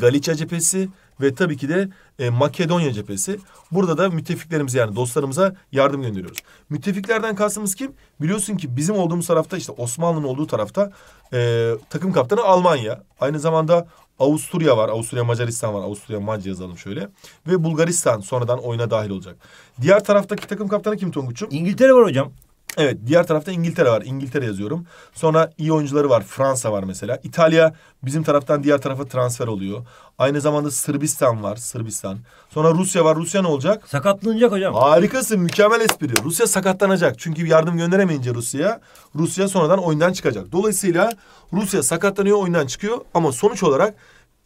Galicia cephesi ve tabii ki de e, Makedonya cephesi. Burada da müttefiklerimize yani dostlarımıza yardım gönderiyoruz. Müttefiklerden kastımız kim? Biliyorsun ki bizim olduğumuz tarafta işte Osmanlı'nın olduğu tarafta e, takım kaptanı Almanya. Aynı zamanda Avusturya var. Avusturya Macaristan var. Avusturya Mac yazalım şöyle. Ve Bulgaristan sonradan oyuna dahil olacak. Diğer taraftaki takım kaptanı kim Tonguç'um? İngiltere var hocam. Evet diğer tarafta İngiltere var. İngiltere yazıyorum. Sonra iyi oyuncuları var. Fransa var mesela. İtalya bizim taraftan diğer tarafa transfer oluyor. Aynı zamanda Sırbistan var. Sırbistan. Sonra Rusya var. Rusya ne olacak? Sakatlanacak hocam. Harikasın. Mükemmel espri. Rusya sakatlanacak. Çünkü yardım gönderemeyince Rusya'ya Rusya sonradan oyundan çıkacak. Dolayısıyla Rusya sakatlanıyor oyundan çıkıyor. Ama sonuç olarak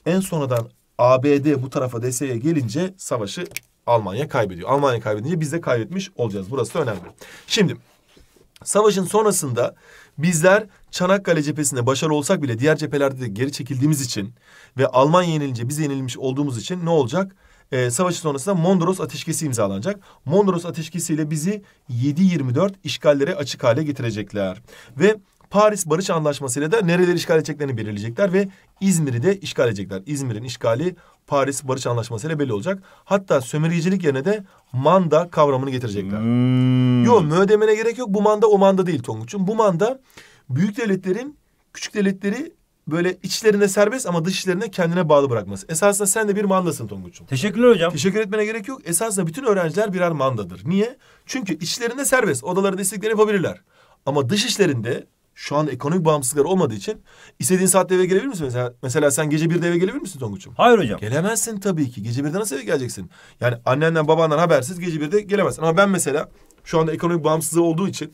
en sonradan ABD bu tarafa DS'ye gelince savaşı Almanya kaybediyor. Almanya kaybedince biz de kaybetmiş olacağız. Burası da önemli. Şimdi Savaşın sonrasında bizler Çanakkale cephesinde başarılı olsak bile diğer cephelerde de geri çekildiğimiz için ve Almanya yenilince biz yenilmiş olduğumuz için ne olacak? Ee, savaşı sonrasında Mondros Ateşkesi imzalanacak. Mondros ateşkesiyle bizi 7-24 işgallere açık hale getirecekler. Ve Paris Barış Anlaşması ile de nereleri işgal edeceklerini belirleyecekler ve İzmir'i de işgal edecekler. İzmir'in işgali Paris Barış Anlaşması ile belli olacak. Hatta sömürgecilik yerine de manda kavramını getirecekler. Hmm. Yok mödemene gerek yok. Bu manda o manda değil Tonguç'un. Bu manda büyük devletlerin küçük devletleri böyle içlerinde serbest ama dışlarında kendine bağlı bırakması. Esasında sen de bir mandasın Tonguç'um. Teşekkürler hocam. Teşekkür etmene gerek yok. Esasında bütün öğrenciler birer mandadır. Niye? Çünkü içlerinde serbest. Odalarında istediklerini yapabilirler. Ama dış işlerinde şu anda ekonomik bağımsızlıklar olmadığı için istediğin saatte eve gelebilir misin? Mesela, mesela sen gece bir eve gelebilir misin Tonguç'um? Hayır hocam. Gelemezsin tabii ki. Gece birde nasıl eve geleceksin? Yani annenden babandan habersiz gece birde gelemezsin. Ama ben mesela şu anda ekonomik bağımsızlığı olduğu için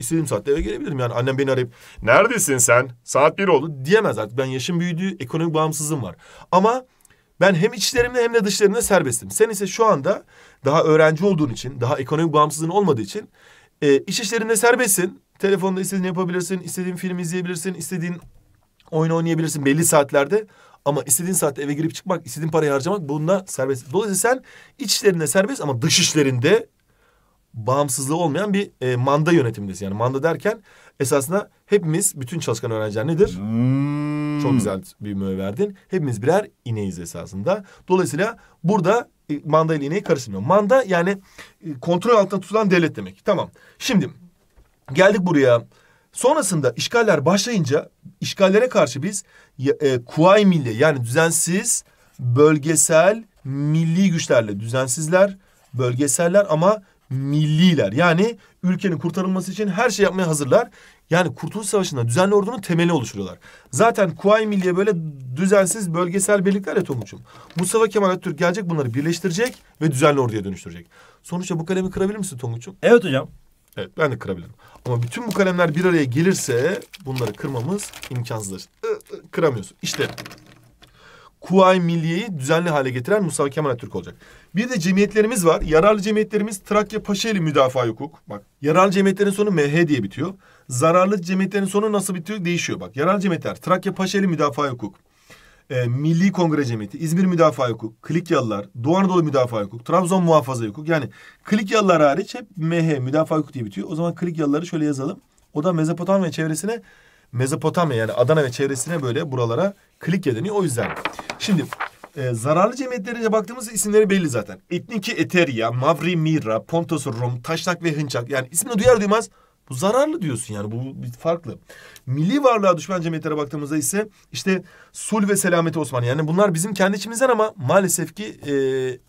istediğim saatte eve gelebilirim. Yani annem beni arayıp neredesin sen? Saat bir oldu diyemez artık. Ben yaşım büyüdü, ekonomik bağımsızlığım var. Ama ben hem içlerimde hem de dışlarımda serbestim. Sen ise şu anda daha öğrenci olduğun için, daha ekonomik bağımsızlığın olmadığı için e, iç işlerinde serbestsin. Telefonda istediğini yapabilirsin, istediğin film izleyebilirsin, istediğin oyun oynayabilirsin belli saatlerde. Ama istediğin saatte eve girip çıkmak, istediğin parayı harcamak bunda serbest. Dolayısıyla sen iç işlerinde serbest ama dış işlerinde bağımsızlığı olmayan bir e, manda yönetimindesin. Yani manda derken esasında hepimiz bütün çalışkan öğrenciler nedir? Hmm. Çok güzel bir mühe verdin. Hepimiz birer ineğiz esasında. Dolayısıyla burada e, manda ile ineği karışmıyor. Manda yani e, kontrol altında tutulan devlet demek. Tamam. Şimdi Geldik buraya. Sonrasında işgaller başlayınca işgallere karşı biz e, kuvayi milli yani düzensiz bölgesel milli güçlerle düzensizler, bölgeseller ama milliler. Yani ülkenin kurtarılması için her şey yapmaya hazırlar. Yani Kurtuluş Savaşı'nda düzenli ordunun temeli oluşturuyorlar. Zaten Kuvayi Milliye böyle düzensiz bölgesel birlikler ya Tonguç'um. Mustafa Kemal Atatürk gelecek bunları birleştirecek ve düzenli orduya dönüştürecek. Sonuçta bu kalemi kırabilir misin Tonguç'um? Evet hocam. Evet ben de kırabilirim. Ama bütün bu kalemler bir araya gelirse bunları kırmamız imkansızdır. Kıramıyorsun. İşte Kuvayi Milliye'yi düzenli hale getiren Mustafa Kemal Atatürk olacak. Bir de cemiyetlerimiz var. Yararlı cemiyetlerimiz Trakya Paşaeli Müdafaa Hukuk. Bak yararlı cemiyetlerin sonu MH diye bitiyor. Zararlı cemiyetlerin sonu nasıl bitiyor değişiyor. Bak yararlı cemiyetler Trakya Paşaeli Müdafaa Hukuk e, Milli Kongre Cemiyeti, İzmir Müdafaa Hukuk, Klikyalılar, Doğu Anadolu Müdafaa Hukuk, Trabzon Muhafaza Hukuk. Yani Klikyalılar hariç hep MH, Müdafaa Hukuk diye bitiyor. O zaman Klikyalıları şöyle yazalım. O da Mezopotamya çevresine, Mezopotamya yani Adana ve çevresine böyle buralara Klikya deniyor. O yüzden. Şimdi e, zararlı cemiyetlerine baktığımız isimleri belli zaten. Etniki Eterya, Mavri Mira, Pontos Rom, Taşnak ve Hınçak. Yani ismini duyar duymaz bu zararlı diyorsun yani bu farklı. Milli varlığa düşman cemiyetlere baktığımızda ise işte sul ve selameti Osmanlı. Yani bunlar bizim kendi içimizden ama maalesef ki e,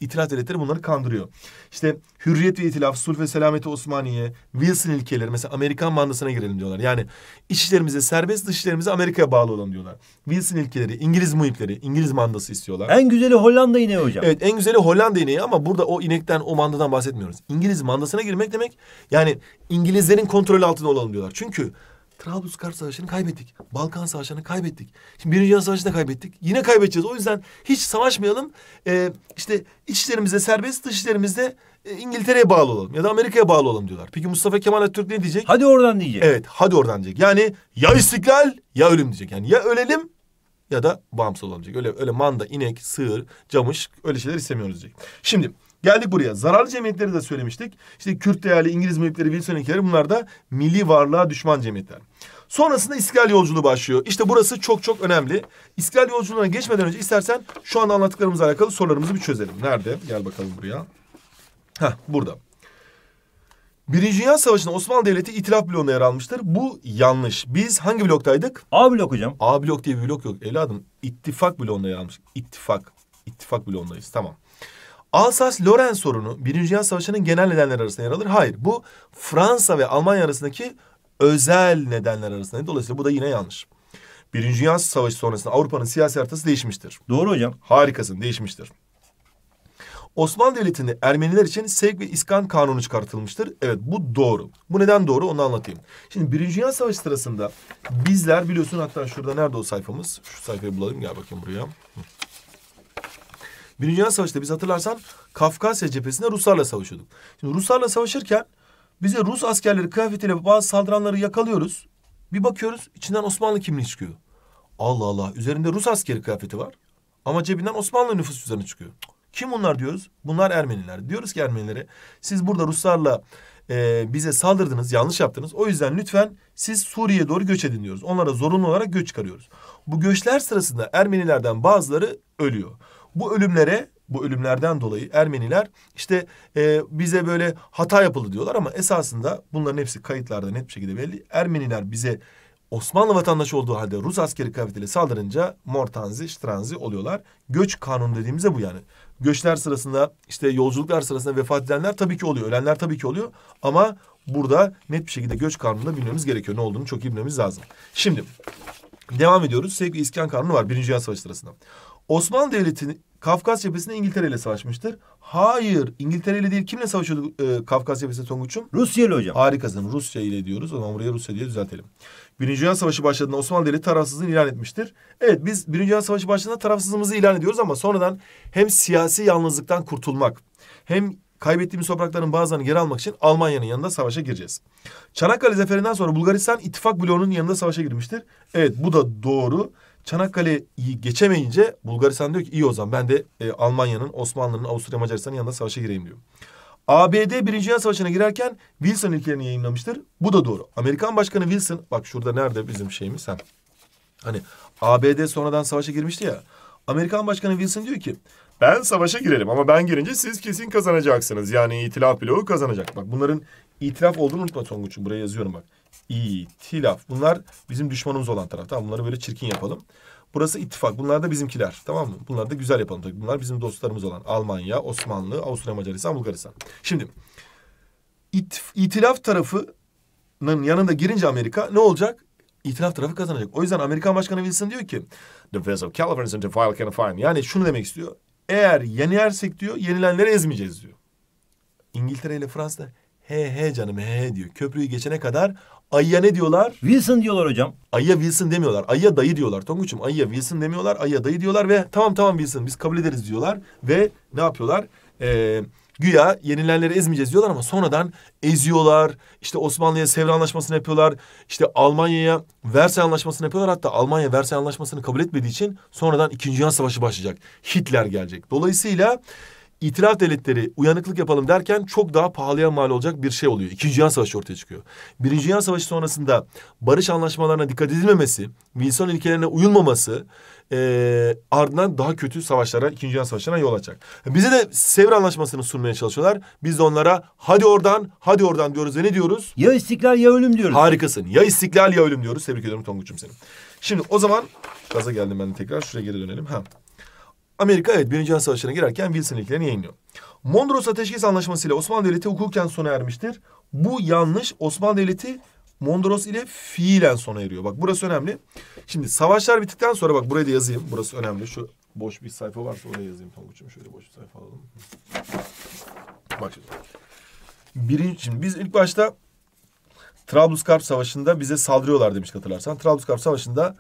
itilat devletleri bunları kandırıyor. İşte hürriyet ve itilaf, sulh ve selameti Osmaniye, Wilson ilkeleri mesela Amerikan bandasına girelim diyorlar. Yani iç işlerimize serbest, dış Amerika'ya bağlı olalım diyorlar. Wilson ilkeleri, İngiliz muhipleri, İngiliz mandası istiyorlar. En güzeli Hollanda ineği hocam. Evet en güzeli Hollanda ineği ama burada o inekten, o mandadan bahsetmiyoruz. İngiliz mandasına girmek demek yani İngilizlerin kontrol altında olalım diyorlar. Çünkü Trablusgarp Savaşı'nı kaybettik. Balkan Savaşı'nı kaybettik. Şimdi Birinci Dünya Savaşı'nı kaybettik. Yine kaybedeceğiz. O yüzden hiç savaşmayalım. Ee, işte iç serbest, dışlarımızda e, İngiltere'ye bağlı olalım. Ya da Amerika'ya bağlı olalım diyorlar. Peki Mustafa Kemal Atatürk ne diyecek? Hadi oradan diyecek. Evet, hadi oradan diyecek. Yani ya istiklal ya ölüm diyecek. Yani ya ölelim ya da bağımsız olalım diyecek. Öyle, öyle manda, inek, sığır, camış öyle şeyler istemiyoruz diyecek. Şimdi Geldik buraya. Zararlı cemiyetleri de söylemiştik. İşte Kürt değerli, İngiliz mülkleri, Wilson ilkeleri bunlar da milli varlığa düşman cemiyetler. Sonrasında İstiklal yolculuğu başlıyor. İşte burası çok çok önemli. İstiklal yolculuğuna geçmeden önce istersen şu anda anlattıklarımızla alakalı sorularımızı bir çözelim. Nerede? Gel bakalım buraya. Heh burada. Birinci Dünya Savaşı'nda Osmanlı Devleti itilaf bloğunda yer almıştır. Bu yanlış. Biz hangi bloktaydık? A blok hocam. A blok diye bir blok yok. Evladım ittifak bloğunda yer almış. İttifak. İttifak bloğundayız. Tamam. Alsas-Lorraine sorunu Birinci Dünya Savaşı'nın genel nedenleri arasında yer alır. Hayır bu Fransa ve Almanya arasındaki özel nedenler arasında. Dolayısıyla bu da yine yanlış. Birinci Dünya Savaşı sonrasında Avrupa'nın siyasi haritası değişmiştir. Doğru hocam. Harikasın değişmiştir. Osmanlı Devleti'nde Ermeniler için Sevk ve İskan Kanunu çıkartılmıştır. Evet bu doğru. Bu neden doğru onu anlatayım. Şimdi Birinci Dünya Savaşı sırasında bizler biliyorsun hatta şurada nerede o sayfamız? Şu sayfayı bulalım gel bakayım buraya. Hı. Birinci Dünya Savaşı'da biz hatırlarsan Kafkasya cephesinde Ruslarla savaşıyorduk. Şimdi Ruslarla savaşırken bize Rus askerleri kıyafetiyle bazı saldıranları yakalıyoruz. Bir bakıyoruz içinden Osmanlı kimliği çıkıyor. Allah Allah üzerinde Rus askeri kıyafeti var ama cebinden Osmanlı nüfus cüzdanı çıkıyor. Kim bunlar diyoruz? Bunlar Ermeniler. Diyoruz ki Ermenilere siz burada Ruslarla e, bize saldırdınız, yanlış yaptınız. O yüzden lütfen siz Suriye'ye doğru göç edin diyoruz. Onlara zorunlu olarak göç çıkarıyoruz. Bu göçler sırasında Ermenilerden bazıları ölüyor bu ölümlere bu ölümlerden dolayı Ermeniler işte e, bize böyle hata yapıldı diyorlar ama esasında bunların hepsi kayıtlarda net bir şekilde belli. Ermeniler bize Osmanlı vatandaşı olduğu halde Rus askeri kıyafetiyle saldırınca mortanzi, stranzi oluyorlar. Göç kanunu dediğimizde bu yani. Göçler sırasında işte yolculuklar sırasında vefat edenler tabii ki oluyor. Ölenler tabii ki oluyor. Ama burada net bir şekilde göç kanununda bilmemiz gerekiyor. Ne olduğunu çok iyi bilmemiz lazım. Şimdi devam ediyoruz. Sevgi İskan Kanunu var Birinci Dünya Savaşı sırasında. Osmanlı Devleti Kafkas cephesinde İngiltere ile savaşmıştır. Hayır İngiltere ile değil kimle savaşıyordu e, Kafkas cephesinde Tonguç'um? Rusya ile hocam. Harikasın Rusya ile diyoruz o zaman buraya Rusya diye düzeltelim. Birinci Dünya Savaşı başladığında Osmanlı Devleti tarafsızlığını ilan etmiştir. Evet biz Birinci Dünya Savaşı başladığında tarafsızlığımızı ilan ediyoruz ama sonradan hem siyasi yalnızlıktan kurtulmak hem kaybettiğimiz toprakların bazılarını geri almak için Almanya'nın yanında savaşa gireceğiz. Çanakkale zaferinden sonra Bulgaristan ittifak bloğunun yanında savaşa girmiştir. Evet bu da doğru. Çanakkale'yi geçemeyince Bulgaristan diyor ki iyi o zaman ben de e, Almanya'nın, Osmanlı'nın, Avusturya Macaristan'ın yanında savaşa gireyim diyor. ABD Birinci Dünya Savaşı'na girerken Wilson ilklerini yayınlamıştır. Bu da doğru. Amerikan Başkanı Wilson bak şurada nerede bizim şeyimiz sen? Hani ABD sonradan savaşa girmişti ya. Amerikan Başkanı Wilson diyor ki ben savaşa girerim ama ben girince siz kesin kazanacaksınız. Yani itilaf bloğu kazanacak. Bak bunların itilaf olduğunu unutma Tonguç'um. Buraya yazıyorum bak. İtilaf. Bunlar bizim düşmanımız olan taraf. Tamam bunları böyle çirkin yapalım. Burası ittifak. Bunlar da bizimkiler. Tamam mı? Bunları da güzel yapalım. Tabii bunlar bizim dostlarımız olan Almanya, Osmanlı, Avusturya Macaristan, Bulgaristan. Şimdi it, itilaf tarafının yanında girince Amerika ne olacak? İtilaf tarafı kazanacak. O yüzden Amerikan Başkanı Wilson diyor ki The face of California to file can find. Yani şunu demek istiyor. Eğer yenersek diyor yenilenleri ezmeyeceğiz diyor. İngiltere ile Fransa he he canım he, he diyor. Köprüyü geçene kadar Ayıya ne diyorlar? Wilson diyorlar hocam. Ayıya Wilson demiyorlar. Ayıya dayı diyorlar. Tonguç'um ayıya Wilson demiyorlar. Ayıya dayı diyorlar ve tamam tamam Wilson biz kabul ederiz diyorlar. Ve ne yapıyorlar? Ee, güya yenilenleri ezmeyeceğiz diyorlar ama sonradan eziyorlar. İşte Osmanlı'ya Sevr Anlaşması'nı yapıyorlar. İşte Almanya'ya Versay Anlaşması'nı yapıyorlar. Hatta Almanya Versay Anlaşması'nı kabul etmediği için sonradan İkinci Dünya Savaşı başlayacak. Hitler gelecek. Dolayısıyla itilaf devletleri uyanıklık yapalım derken çok daha pahalıya mal olacak bir şey oluyor. İkinci Dünya Savaşı ortaya çıkıyor. Birinci Dünya Savaşı sonrasında barış anlaşmalarına dikkat edilmemesi, Wilson ilkelerine uyulmaması e, ardından daha kötü savaşlara, İkinci Dünya Savaşı'na yol açacak. Bize de Sevr Anlaşması'nı sunmaya çalışıyorlar. Biz de onlara hadi oradan, hadi oradan diyoruz ve ne diyoruz? Ya istiklal ya ölüm diyoruz. Harikasın. Ya istiklal ya ölüm diyoruz. Tebrik ediyorum Tonguç'um seni. Şimdi o zaman gaza geldim ben de tekrar. Şuraya geri dönelim. Ha. Amerika evet Birinci Dünya Savaşı'na girerken Wilson ilklerini yayınlıyor. Mondros Ateşkes Anlaşması ile Osmanlı Devleti hukuken sona ermiştir. Bu yanlış. Osmanlı Devleti Mondros ile fiilen sona eriyor. Bak burası önemli. Şimdi savaşlar bittikten sonra bak burayı da yazayım. Burası önemli. Şu boş bir sayfa varsa oraya yazayım Tonguç'um. Şöyle boş bir sayfa alalım. Bak şimdi. Birinci, şimdi biz ilk başta Trablusgarp Savaşı'nda bize saldırıyorlar demiş hatırlarsan. Trablusgarp Savaşı'nda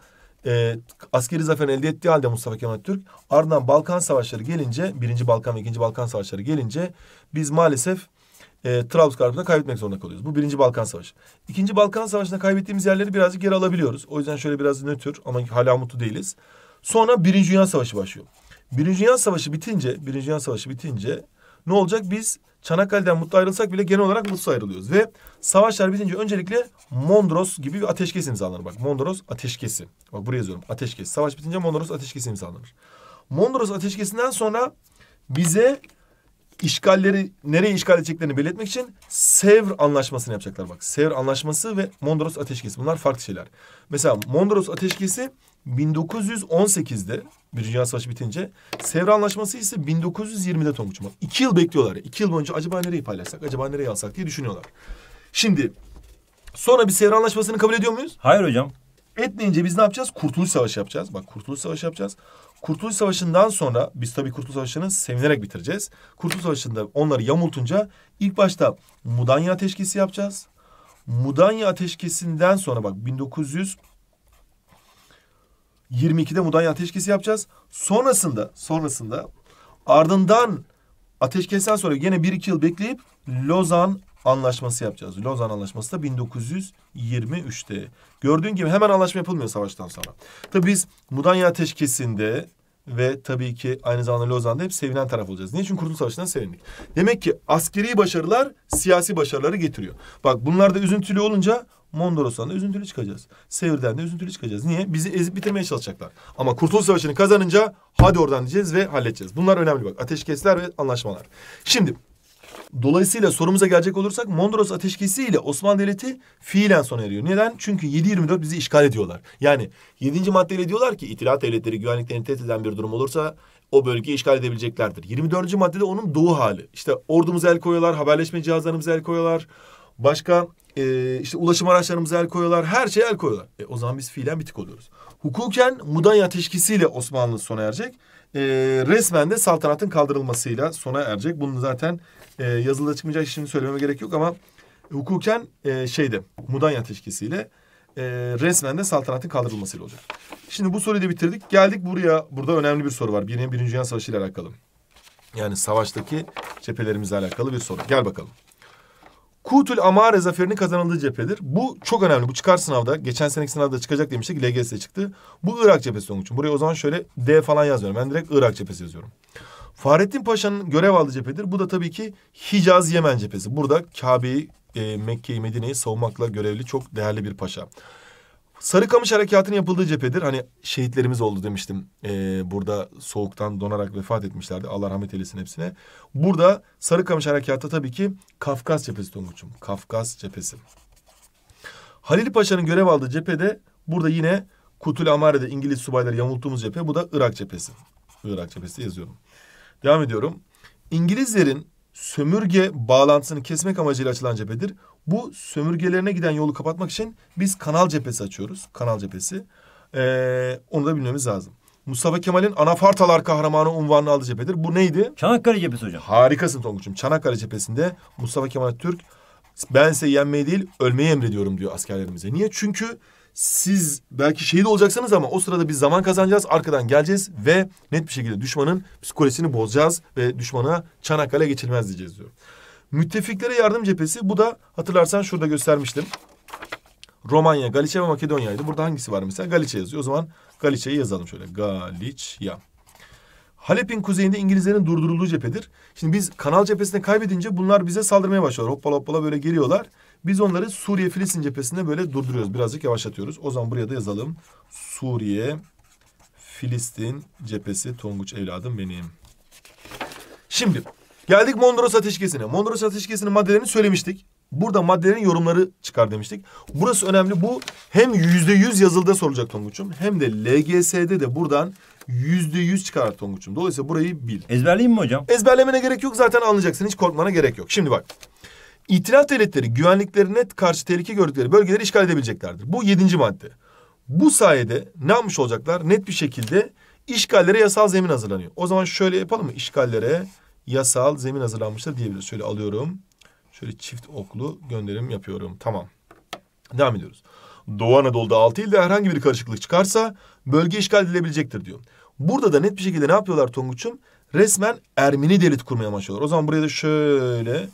e, askeri zafer elde ettiği halde Mustafa Kemal Türk ardından Balkan Savaşları gelince birinci Balkan ve ikinci Balkan Savaşları gelince biz maalesef e, Trablusgarp'ta kaybetmek zorunda kalıyoruz. Bu birinci Balkan Savaşı. İkinci Balkan Savaşı'nda kaybettiğimiz yerleri birazcık geri alabiliyoruz. O yüzden şöyle biraz nötr ama hala mutlu değiliz. Sonra Birinci Dünya Savaşı başlıyor. Birinci Dünya Savaşı bitince, Birinci Dünya Savaşı bitince ne olacak? Biz Çanakkale'den mutlu ayrılsak bile genel olarak mutlu ayrılıyoruz. Ve savaşlar bitince öncelikle Mondros gibi bir ateşkes imzalanır. Bak Mondros ateşkesi. Bak buraya yazıyorum ateşkes. Savaş bitince Mondros ateşkesi imzalanır. Mondros ateşkesinden sonra bize işgalleri nereye işgal edeceklerini belirtmek için Sevr anlaşmasını yapacaklar bak. Sevr anlaşması ve Mondros ateşkesi bunlar farklı şeyler. Mesela Mondros ateşkesi 1918'de bir Dünya Savaşı bitince Sevr Anlaşması ise 1920'de Tonguç'uma. İki yıl bekliyorlar. İki yıl boyunca acaba nereyi paylaşsak, acaba nereyi alsak diye düşünüyorlar. Şimdi sonra bir Sevr Anlaşması'nı kabul ediyor muyuz? Hayır hocam. Etmeyince biz ne yapacağız? Kurtuluş Savaşı yapacağız. Bak Kurtuluş Savaşı yapacağız. Kurtuluş Savaşı'ndan sonra biz tabii Kurtuluş Savaşı'nı sevinerek bitireceğiz. Kurtuluş Savaşı'nda onları yamultunca ilk başta Mudanya Ateşkesi yapacağız. Mudanya Ateşkesi'nden sonra bak 1900 22'de Mudanya ateşkesi yapacağız. Sonrasında, sonrasında ardından ateşkesten sonra yine bir iki yıl bekleyip Lozan anlaşması yapacağız. Lozan anlaşması da 1923'te. Gördüğün gibi hemen anlaşma yapılmıyor savaştan sonra. Tabi biz Mudanya ateşkesinde ve tabii ki aynı zamanda Lozan'da hep sevinen taraf olacağız. Niye? Çünkü Kurtuluş Savaşı'ndan sevindik. Demek ki askeri başarılar siyasi başarıları getiriyor. Bak bunlar da üzüntülü olunca Mondros'tan da üzüntülü çıkacağız. Sevir'den de üzüntülü çıkacağız. Niye? Bizi ezip bitirmeye çalışacaklar. Ama Kurtuluş Savaşı'nı kazanınca hadi oradan diyeceğiz ve halledeceğiz. Bunlar önemli bak. Ateşkesler ve anlaşmalar. Şimdi Dolayısıyla sorumuza gelecek olursak Mondros ateşkesi ile Osmanlı Devleti fiilen sona eriyor. Neden? Çünkü 7-24 bizi işgal ediyorlar. Yani 7. maddeyle diyorlar ki itilat devletleri güvenliklerini tehdit eden bir durum olursa o bölgeyi işgal edebileceklerdir. 24. maddede onun doğu hali. İşte ordumuza el koyuyorlar, haberleşme cihazlarımıza el koyuyorlar. Başka e, işte ulaşım araçlarımıza el koyuyorlar. Her şeye el koyuyorlar. E, o zaman biz fiilen bitik oluyoruz. Hukuken Mudanya teşkisiyle Osmanlı sona erecek. E, resmen de saltanatın kaldırılmasıyla sona erecek. Bunu zaten e, yazılıda çıkmayacak şimdi söylememe gerek yok ama hukuken e, şeyde Mudanya teşkisiyle e, resmen de saltanatın kaldırılmasıyla olacak. Şimdi bu soruyu da bitirdik. Geldik buraya. Burada önemli bir soru var. Birinci Birinci Dünya Savaşı ile alakalı. Yani savaştaki cephelerimizle alakalı bir soru. Gel bakalım. Kutul Amare zaferini kazanıldığı cephedir. Bu çok önemli. Bu çıkar sınavda. Geçen seneki sınavda çıkacak demiştik. LGS çıktı. Bu Irak cephesi sonuç. Buraya o zaman şöyle D falan yazıyorum. Ben direkt Irak cephesi yazıyorum. Fahrettin Paşa'nın görev aldığı cephedir. Bu da tabii ki Hicaz Yemen cephesi. Burada Kabe'yi, e, Mekke'yi, Medine'yi savunmakla görevli çok değerli bir paşa. Sarıkamış harekatının yapıldığı cephedir. Hani şehitlerimiz oldu demiştim. Ee, burada soğuktan donarak vefat etmişlerdi. Allah rahmet eylesin hepsine. Burada Sarıkamış harekatı tabii ki Kafkas cephesi Tonguç'um. Kafkas cephesi. Halil Paşa'nın görev aldığı cephede burada yine Kutul Amare'de İngiliz subayları yamulttuğumuz cephe. Bu da Irak cephesi. Irak cephesi yazıyorum. Devam ediyorum. İngilizlerin sömürge bağlantısını kesmek amacıyla açılan cephedir. Bu sömürgelerine giden yolu kapatmak için biz kanal cephesi açıyoruz. Kanal cephesi. Ee, onu da bilmemiz lazım. Mustafa Kemal'in Anafartalar Kahramanı unvanını aldığı cephedir. Bu neydi? Çanakkale cephesi hocam. Harikasın Tonguç'um. Çanakkale cephesinde Mustafa Kemal Türk ben size yenmeyi değil ölmeyi emrediyorum diyor askerlerimize. Niye? Çünkü siz belki şehit olacaksınız ama o sırada biz zaman kazanacağız. Arkadan geleceğiz ve net bir şekilde düşmanın psikolojisini bozacağız ve düşmana Çanakkale geçilmez diyeceğiz diyor. Müttefiklere yardım cephesi bu da hatırlarsan şurada göstermiştim. Romanya, Galicia ve Makedonya'ydı. Burada hangisi var mesela? Galicia yazıyor. O zaman Galicia'yı yazalım şöyle. Galicia. Halep'in kuzeyinde İngilizlerin durdurulduğu cephedir. Şimdi biz kanal cephesine kaybedince bunlar bize saldırmaya başlıyorlar. Hoppala hoppala böyle geliyorlar. Biz onları Suriye Filistin cephesinde böyle durduruyoruz. Birazcık yavaşlatıyoruz. O zaman buraya da yazalım. Suriye Filistin cephesi Tonguç evladım benim. Şimdi Geldik Mondros Ateşkesi'ne. Mondros Ateşkesi'nin maddelerini söylemiştik. Burada maddelerin yorumları çıkar demiştik. Burası önemli. Bu hem yüzde yüz yazılda sorulacak Tonguç'um hem de LGS'de de buradan yüzde yüz çıkar Tonguç'um. Dolayısıyla burayı bil. Ezberleyeyim mi hocam? Ezberlemene gerek yok. Zaten anlayacaksın. Hiç korkmana gerek yok. Şimdi bak. İtilaf devletleri güvenliklerine karşı tehlike gördükleri bölgeleri işgal edebileceklerdir. Bu yedinci madde. Bu sayede ne yapmış olacaklar? Net bir şekilde işgallere yasal zemin hazırlanıyor. O zaman şöyle yapalım mı? İşgallere yasal zemin hazırlanmıştır diyebiliriz. Şöyle alıyorum. Şöyle çift oklu gönderim yapıyorum. Tamam. Devam ediyoruz. Doğu Anadolu'da 6 ilde herhangi bir karışıklık çıkarsa bölge işgal edilebilecektir diyor. Burada da net bir şekilde ne yapıyorlar Tonguç'um? Resmen Ermeni devlet kurmaya amaçlıyorlar. O zaman buraya da şöyle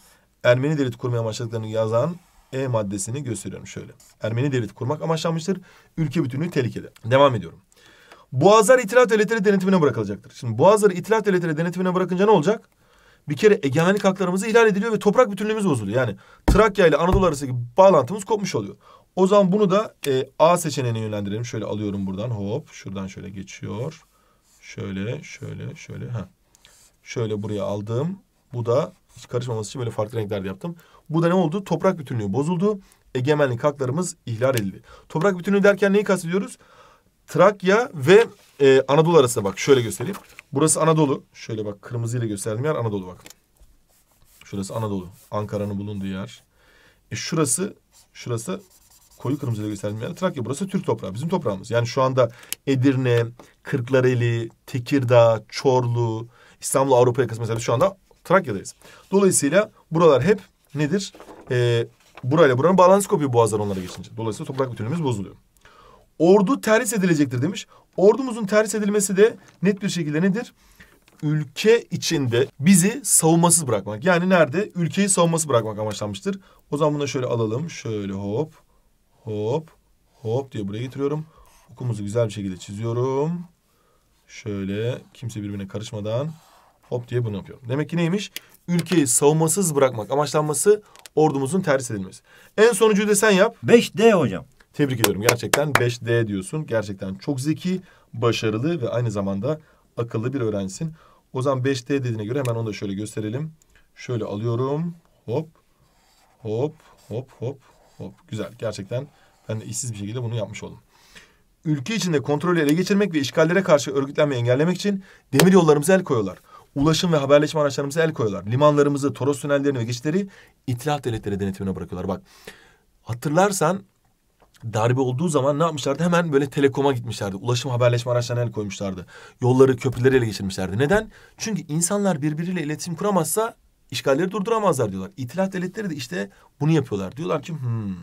Ermeni devlet kurmaya amaçladıklarını yazan E maddesini gösteriyorum şöyle. Ermeni devlet kurmak amaçlanmıştır. Ülke bütünlüğü tehlikede. Devam ediyorum. Boğazlar İtilaf Devletleri denetimine bırakılacaktır. Şimdi Boğazları İtilaf Devletleri denetimine bırakınca ne olacak? bir kere egemenlik haklarımızı ihlal ediliyor ve toprak bütünlüğümüz bozuluyor. Yani Trakya ile Anadolu arasındaki bağlantımız kopmuş oluyor. O zaman bunu da e, A seçeneğine yönlendirelim. Şöyle alıyorum buradan hop şuradan şöyle geçiyor. Şöyle şöyle şöyle ha. Şöyle buraya aldım. Bu da hiç karışmaması için böyle farklı renklerde yaptım. Bu da ne oldu? Toprak bütünlüğü bozuldu. Egemenlik haklarımız ihlal edildi. Toprak bütünlüğü derken neyi kastediyoruz? Trakya ve e, Anadolu arasında bak şöyle göstereyim. Burası Anadolu. Şöyle bak kırmızıyla gösterdiğim yer Anadolu bak. Şurası Anadolu. Ankara'nın bulunduğu yer. E şurası şurası koyu kırmızıyla gösterdiğim yer Trakya. Burası Türk toprağı. Bizim toprağımız. Yani şu anda Edirne, Kırklareli, Tekirdağ, Çorlu, İstanbul Avrupa yakası mesela şu anda Trakya'dayız. Dolayısıyla buralar hep nedir? Ee, burayla buranın bağlantısı kopuyor boğazlar onlara geçince. Dolayısıyla toprak bütünlüğümüz bozuluyor. Ordu terhis edilecektir demiş. Ordumuzun terhis edilmesi de net bir şekilde nedir? Ülke içinde bizi savunmasız bırakmak. Yani nerede? Ülkeyi savunmasız bırakmak amaçlanmıştır. O zaman bunu şöyle alalım. Şöyle hop hop hop diye buraya getiriyorum. Okumuzu güzel bir şekilde çiziyorum. Şöyle kimse birbirine karışmadan hop diye bunu yapıyorum. Demek ki neymiş? Ülkeyi savunmasız bırakmak amaçlanması ordumuzun terhis edilmesi. En sonuncuyu da sen yap. 5D hocam. Tebrik ediyorum gerçekten 5D diyorsun. Gerçekten çok zeki, başarılı ve aynı zamanda akıllı bir öğrencisin. O zaman 5D dediğine göre hemen onu da şöyle gösterelim. Şöyle alıyorum. Hop. Hop. Hop. Hop. Hop. Güzel. Gerçekten ben de işsiz bir şekilde bunu yapmış oldum ülke içinde kontrolü ele geçirmek ve işgallere karşı örgütlenmeyi engellemek için demir yollarımıza el koyuyorlar. Ulaşım ve haberleşme araçlarımıza el koyuyorlar. Limanlarımızı, toros tünellerini ve geçitleri İtilaf Devletleri denetimine bırakıyorlar. Bak hatırlarsan darbe olduğu zaman ne yapmışlardı? Hemen böyle telekoma gitmişlerdi. Ulaşım haberleşme araçlarına el koymuşlardı. Yolları, köprüleri ele geçirmişlerdi. Neden? Çünkü insanlar birbiriyle iletişim kuramazsa işgalleri durduramazlar diyorlar. İtilaf devletleri de işte bunu yapıyorlar. Diyorlar ki hmm,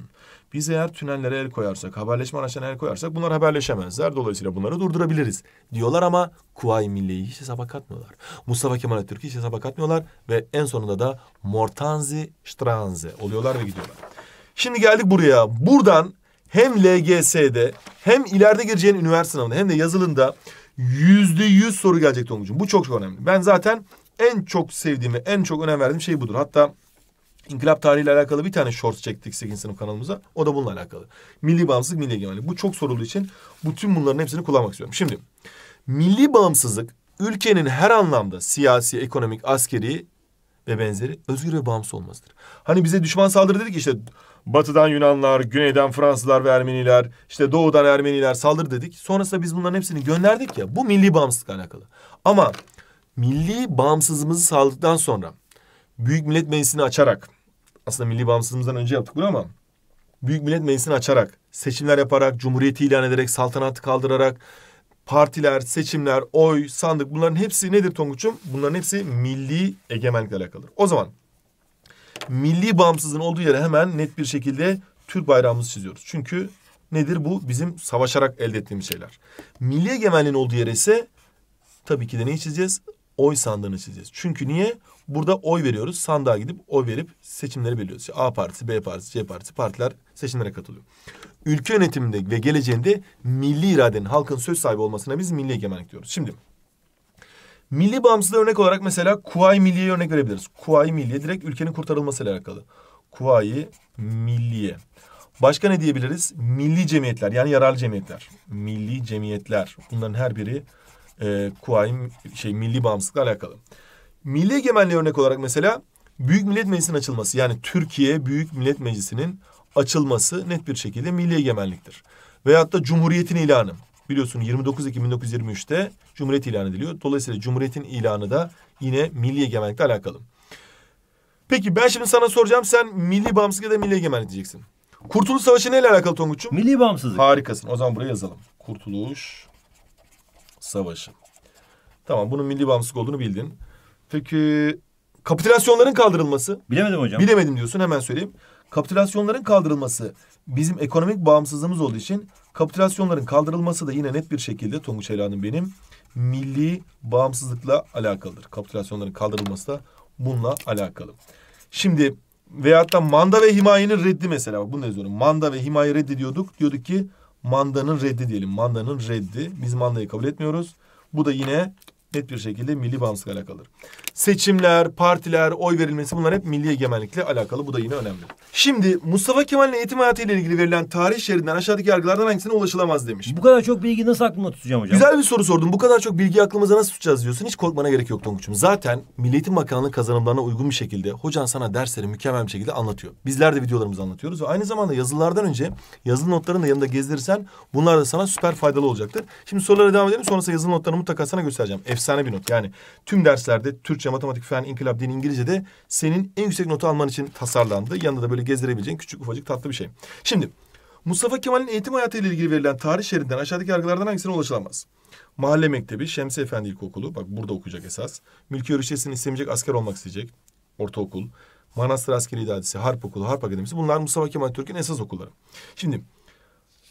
biz eğer tünellere el koyarsak, haberleşme araçlarına el koyarsak bunlar haberleşemezler. Dolayısıyla bunları durdurabiliriz diyorlar ama Kuvayi Milliye'yi hiç hesaba katmıyorlar. Mustafa Kemal Atatürk'ü hiç hesaba katmıyorlar ve en sonunda da Mortanzi Stranze oluyorlar ve gidiyorlar. Şimdi geldik buraya. Buradan hem LGS'de hem ileride gireceğin üniversite sınavında hem de yazılında yüzde yüz soru gelecek Tonguç'um. Bu çok çok önemli. Ben zaten en çok sevdiğim ve en çok önem verdiğim şey budur. Hatta İnkılap tarihiyle alakalı bir tane short çektik 8. sınıf kanalımıza. O da bununla alakalı. Milli bağımsızlık, milli egemenlik. Bu çok sorulduğu için bütün bunların hepsini kullanmak istiyorum. Şimdi milli bağımsızlık ülkenin her anlamda siyasi, ekonomik, askeri ve benzeri özgür ve bağımsız olmasıdır. Hani bize düşman saldırı dedik işte Batıdan Yunanlar, güneyden Fransızlar ve Ermeniler, işte doğudan Ermeniler saldır dedik. Sonrasında biz bunların hepsini gönderdik ya. Bu milli bağımsızlıkla alakalı. Ama milli bağımsızlığımızı sağladıktan sonra Büyük Millet Meclisi'ni açarak aslında milli bağımsızlığımızdan önce yaptık bunu ama Büyük Millet Meclisi'ni açarak, seçimler yaparak, cumhuriyeti ilan ederek, saltanatı kaldırarak, partiler, seçimler, oy, sandık bunların hepsi nedir Tonguç'um? Bunların hepsi milli egemenlikle alakalı. O zaman milli bağımsızlığın olduğu yere hemen net bir şekilde Türk bayrağımızı çiziyoruz. Çünkü nedir bu? Bizim savaşarak elde ettiğimiz şeyler. Milli egemenliğin olduğu yere ise tabii ki de neyi çizeceğiz? Oy sandığını çizeceğiz. Çünkü niye? Burada oy veriyoruz. Sandığa gidip oy verip seçimleri belirliyoruz. İşte A partisi, B partisi, C partisi partiler seçimlere katılıyor. Ülke yönetiminde ve geleceğinde milli iradenin halkın söz sahibi olmasına biz milli egemenlik diyoruz. Şimdi Milli bağımsızlığı örnek olarak mesela Kuvayi Milliye'ye örnek verebiliriz. Kuvayi Milliye direkt ülkenin kurtarılmasıyla alakalı. Kuvayi Milliye. Başka ne diyebiliriz? Milli cemiyetler yani yararlı cemiyetler. Milli cemiyetler. Bunların her biri e, Kuvayi şey milli bağımsızlıkla alakalı. Milli egemenliğe örnek olarak mesela Büyük Millet Meclisi'nin açılması yani Türkiye Büyük Millet Meclisi'nin açılması net bir şekilde milli egemenliktir. Veyahut da Cumhuriyet'in ilanı biliyorsun 29 Ekim 1923'te Cumhuriyet ilan ediliyor. Dolayısıyla Cumhuriyet'in ilanı da yine milli egemenlikle alakalı. Peki ben şimdi sana soracağım sen milli bağımsızlık ya da milli egemenlik diyeceksin. Kurtuluş Savaşı neyle alakalı Tonguç'um? Milli bağımsızlık. Harikasın. O zaman buraya yazalım. Kurtuluş Savaşı. Tamam bunun milli bağımsızlık olduğunu bildin. Peki kapitülasyonların kaldırılması. Bilemedim hocam. Bilemedim diyorsun hemen söyleyeyim. Kapitülasyonların kaldırılması bizim ekonomik bağımsızlığımız olduğu için Kapitülasyonların kaldırılması da yine net bir şekilde Tonguç Ela'nın benim milli bağımsızlıkla alakalıdır. Kapitülasyonların kaldırılması da bununla alakalı. Şimdi veyahut da manda ve himayenin reddi mesela. Bunu da yazıyorum. Manda ve himaye reddediyorduk, Diyorduk ki mandanın reddi diyelim. Mandanın reddi. Biz mandayı kabul etmiyoruz. Bu da yine net bir şekilde milli bağımsızlıkla alakalıdır. Seçimler, partiler, oy verilmesi bunlar hep milli egemenlikle alakalı. Bu da yine önemli. Şimdi Mustafa Kemal'in eğitim hayatıyla ilgili verilen tarih şeridinden aşağıdaki yargılardan hangisine ulaşılamaz demiş. Bu kadar çok bilgi nasıl aklımda tutacağım hocam? Güzel bir soru sordum. Bu kadar çok bilgi aklımıza nasıl tutacağız diyorsun. Hiç korkmana gerek yok Tonguç'um. Zaten Milli Eğitim Bakanlığı kazanımlarına uygun bir şekilde hocan sana dersleri mükemmel bir şekilde anlatıyor. Bizler de videolarımızı anlatıyoruz ve aynı zamanda yazılardan önce yazılı notların da yanında gezdirirsen bunlar da sana süper faydalı olacaktır. Şimdi sorulara devam edelim. Sonrasında yazılı notlarını mutlaka sana göstereceğim. Efsane efsane bir not. Yani tüm derslerde Türkçe, matematik, fen, inkılap, din, İngilizce'de senin en yüksek notu alman için tasarlandı. Yanında da böyle gezdirebileceğin küçük ufacık tatlı bir şey. Şimdi Mustafa Kemal'in eğitim hayatıyla ilgili verilen tarih şeridinden aşağıdaki yargılardan hangisine ulaşılamaz? Mahalle Mektebi, Şemsi Efendi İlkokulu, bak burada okuyacak esas. Mülki Örüşçesini istemeyecek, asker olmak isteyecek, ortaokul. Manastır Askeri İdaresi, Harp Okulu, Harp Akademisi bunlar Mustafa Kemal Türk'ün esas okulları. Şimdi